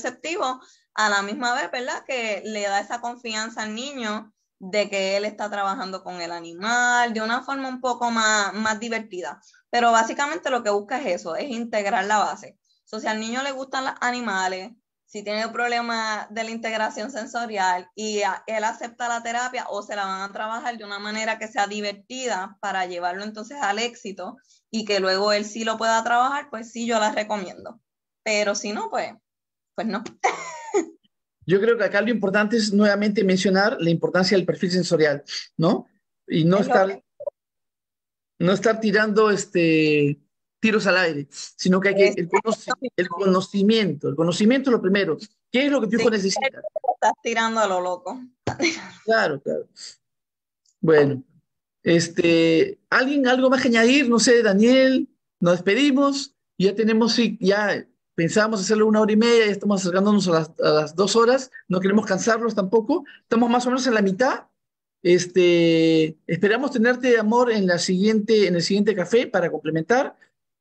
a la misma vez, ¿verdad? Que le da esa confianza al niño de que él está trabajando con el animal, de una forma un poco más, divertida. Pero básicamente lo que busca es eso, es integrar la base. si al niño le gustan los animales, si tiene problemas de la integración sensorial y él acepta la terapia o se la van a trabajar de una manera que sea divertida para llevarlo entonces al éxito y que luego él sí lo pueda trabajar, pues sí, yo la recomiendo. Pero si no, pues, pues no. Yo creo que acá lo importante es nuevamente mencionar la importancia del perfil sensorial, ¿no? Y no estar, no estar tirando este, tiros al aire, sino que hay que el, conocimiento, el conocimiento es lo primero. ¿Qué es lo que tú necesitas? Estás tirando a lo loco. Claro, claro. Bueno, este, ¿alguien algo más que añadir? No sé, Daniel, nos despedimos. Ya tenemos, ya pensábamos hacerlo una hora y media, estamos acercándonos a las, dos horas, no queremos cansarlos tampoco, estamos más o menos en la mitad. Este, esperamos tenerte, amor, en, la siguiente, en el siguiente café para complementar.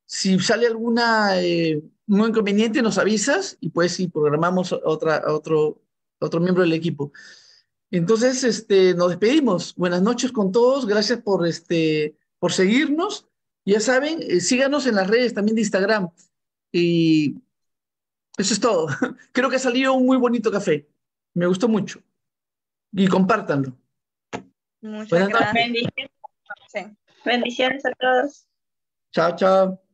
Si sale alguna eh, no inconveniente, nos avisas y pues si programamos otra, a otro, otro miembro del equipo. Entonces, este, nos despedimos. Buenas noches con todos. Gracias por, este, por seguirnos. Ya saben, eh, síganos en las redes también de Instagram. Y eso es todo. Creo que ha salido un muy bonito café. Me gustó mucho. Y compártanlo. Muchas gracias. Bendiciones a todos. Chao, chao.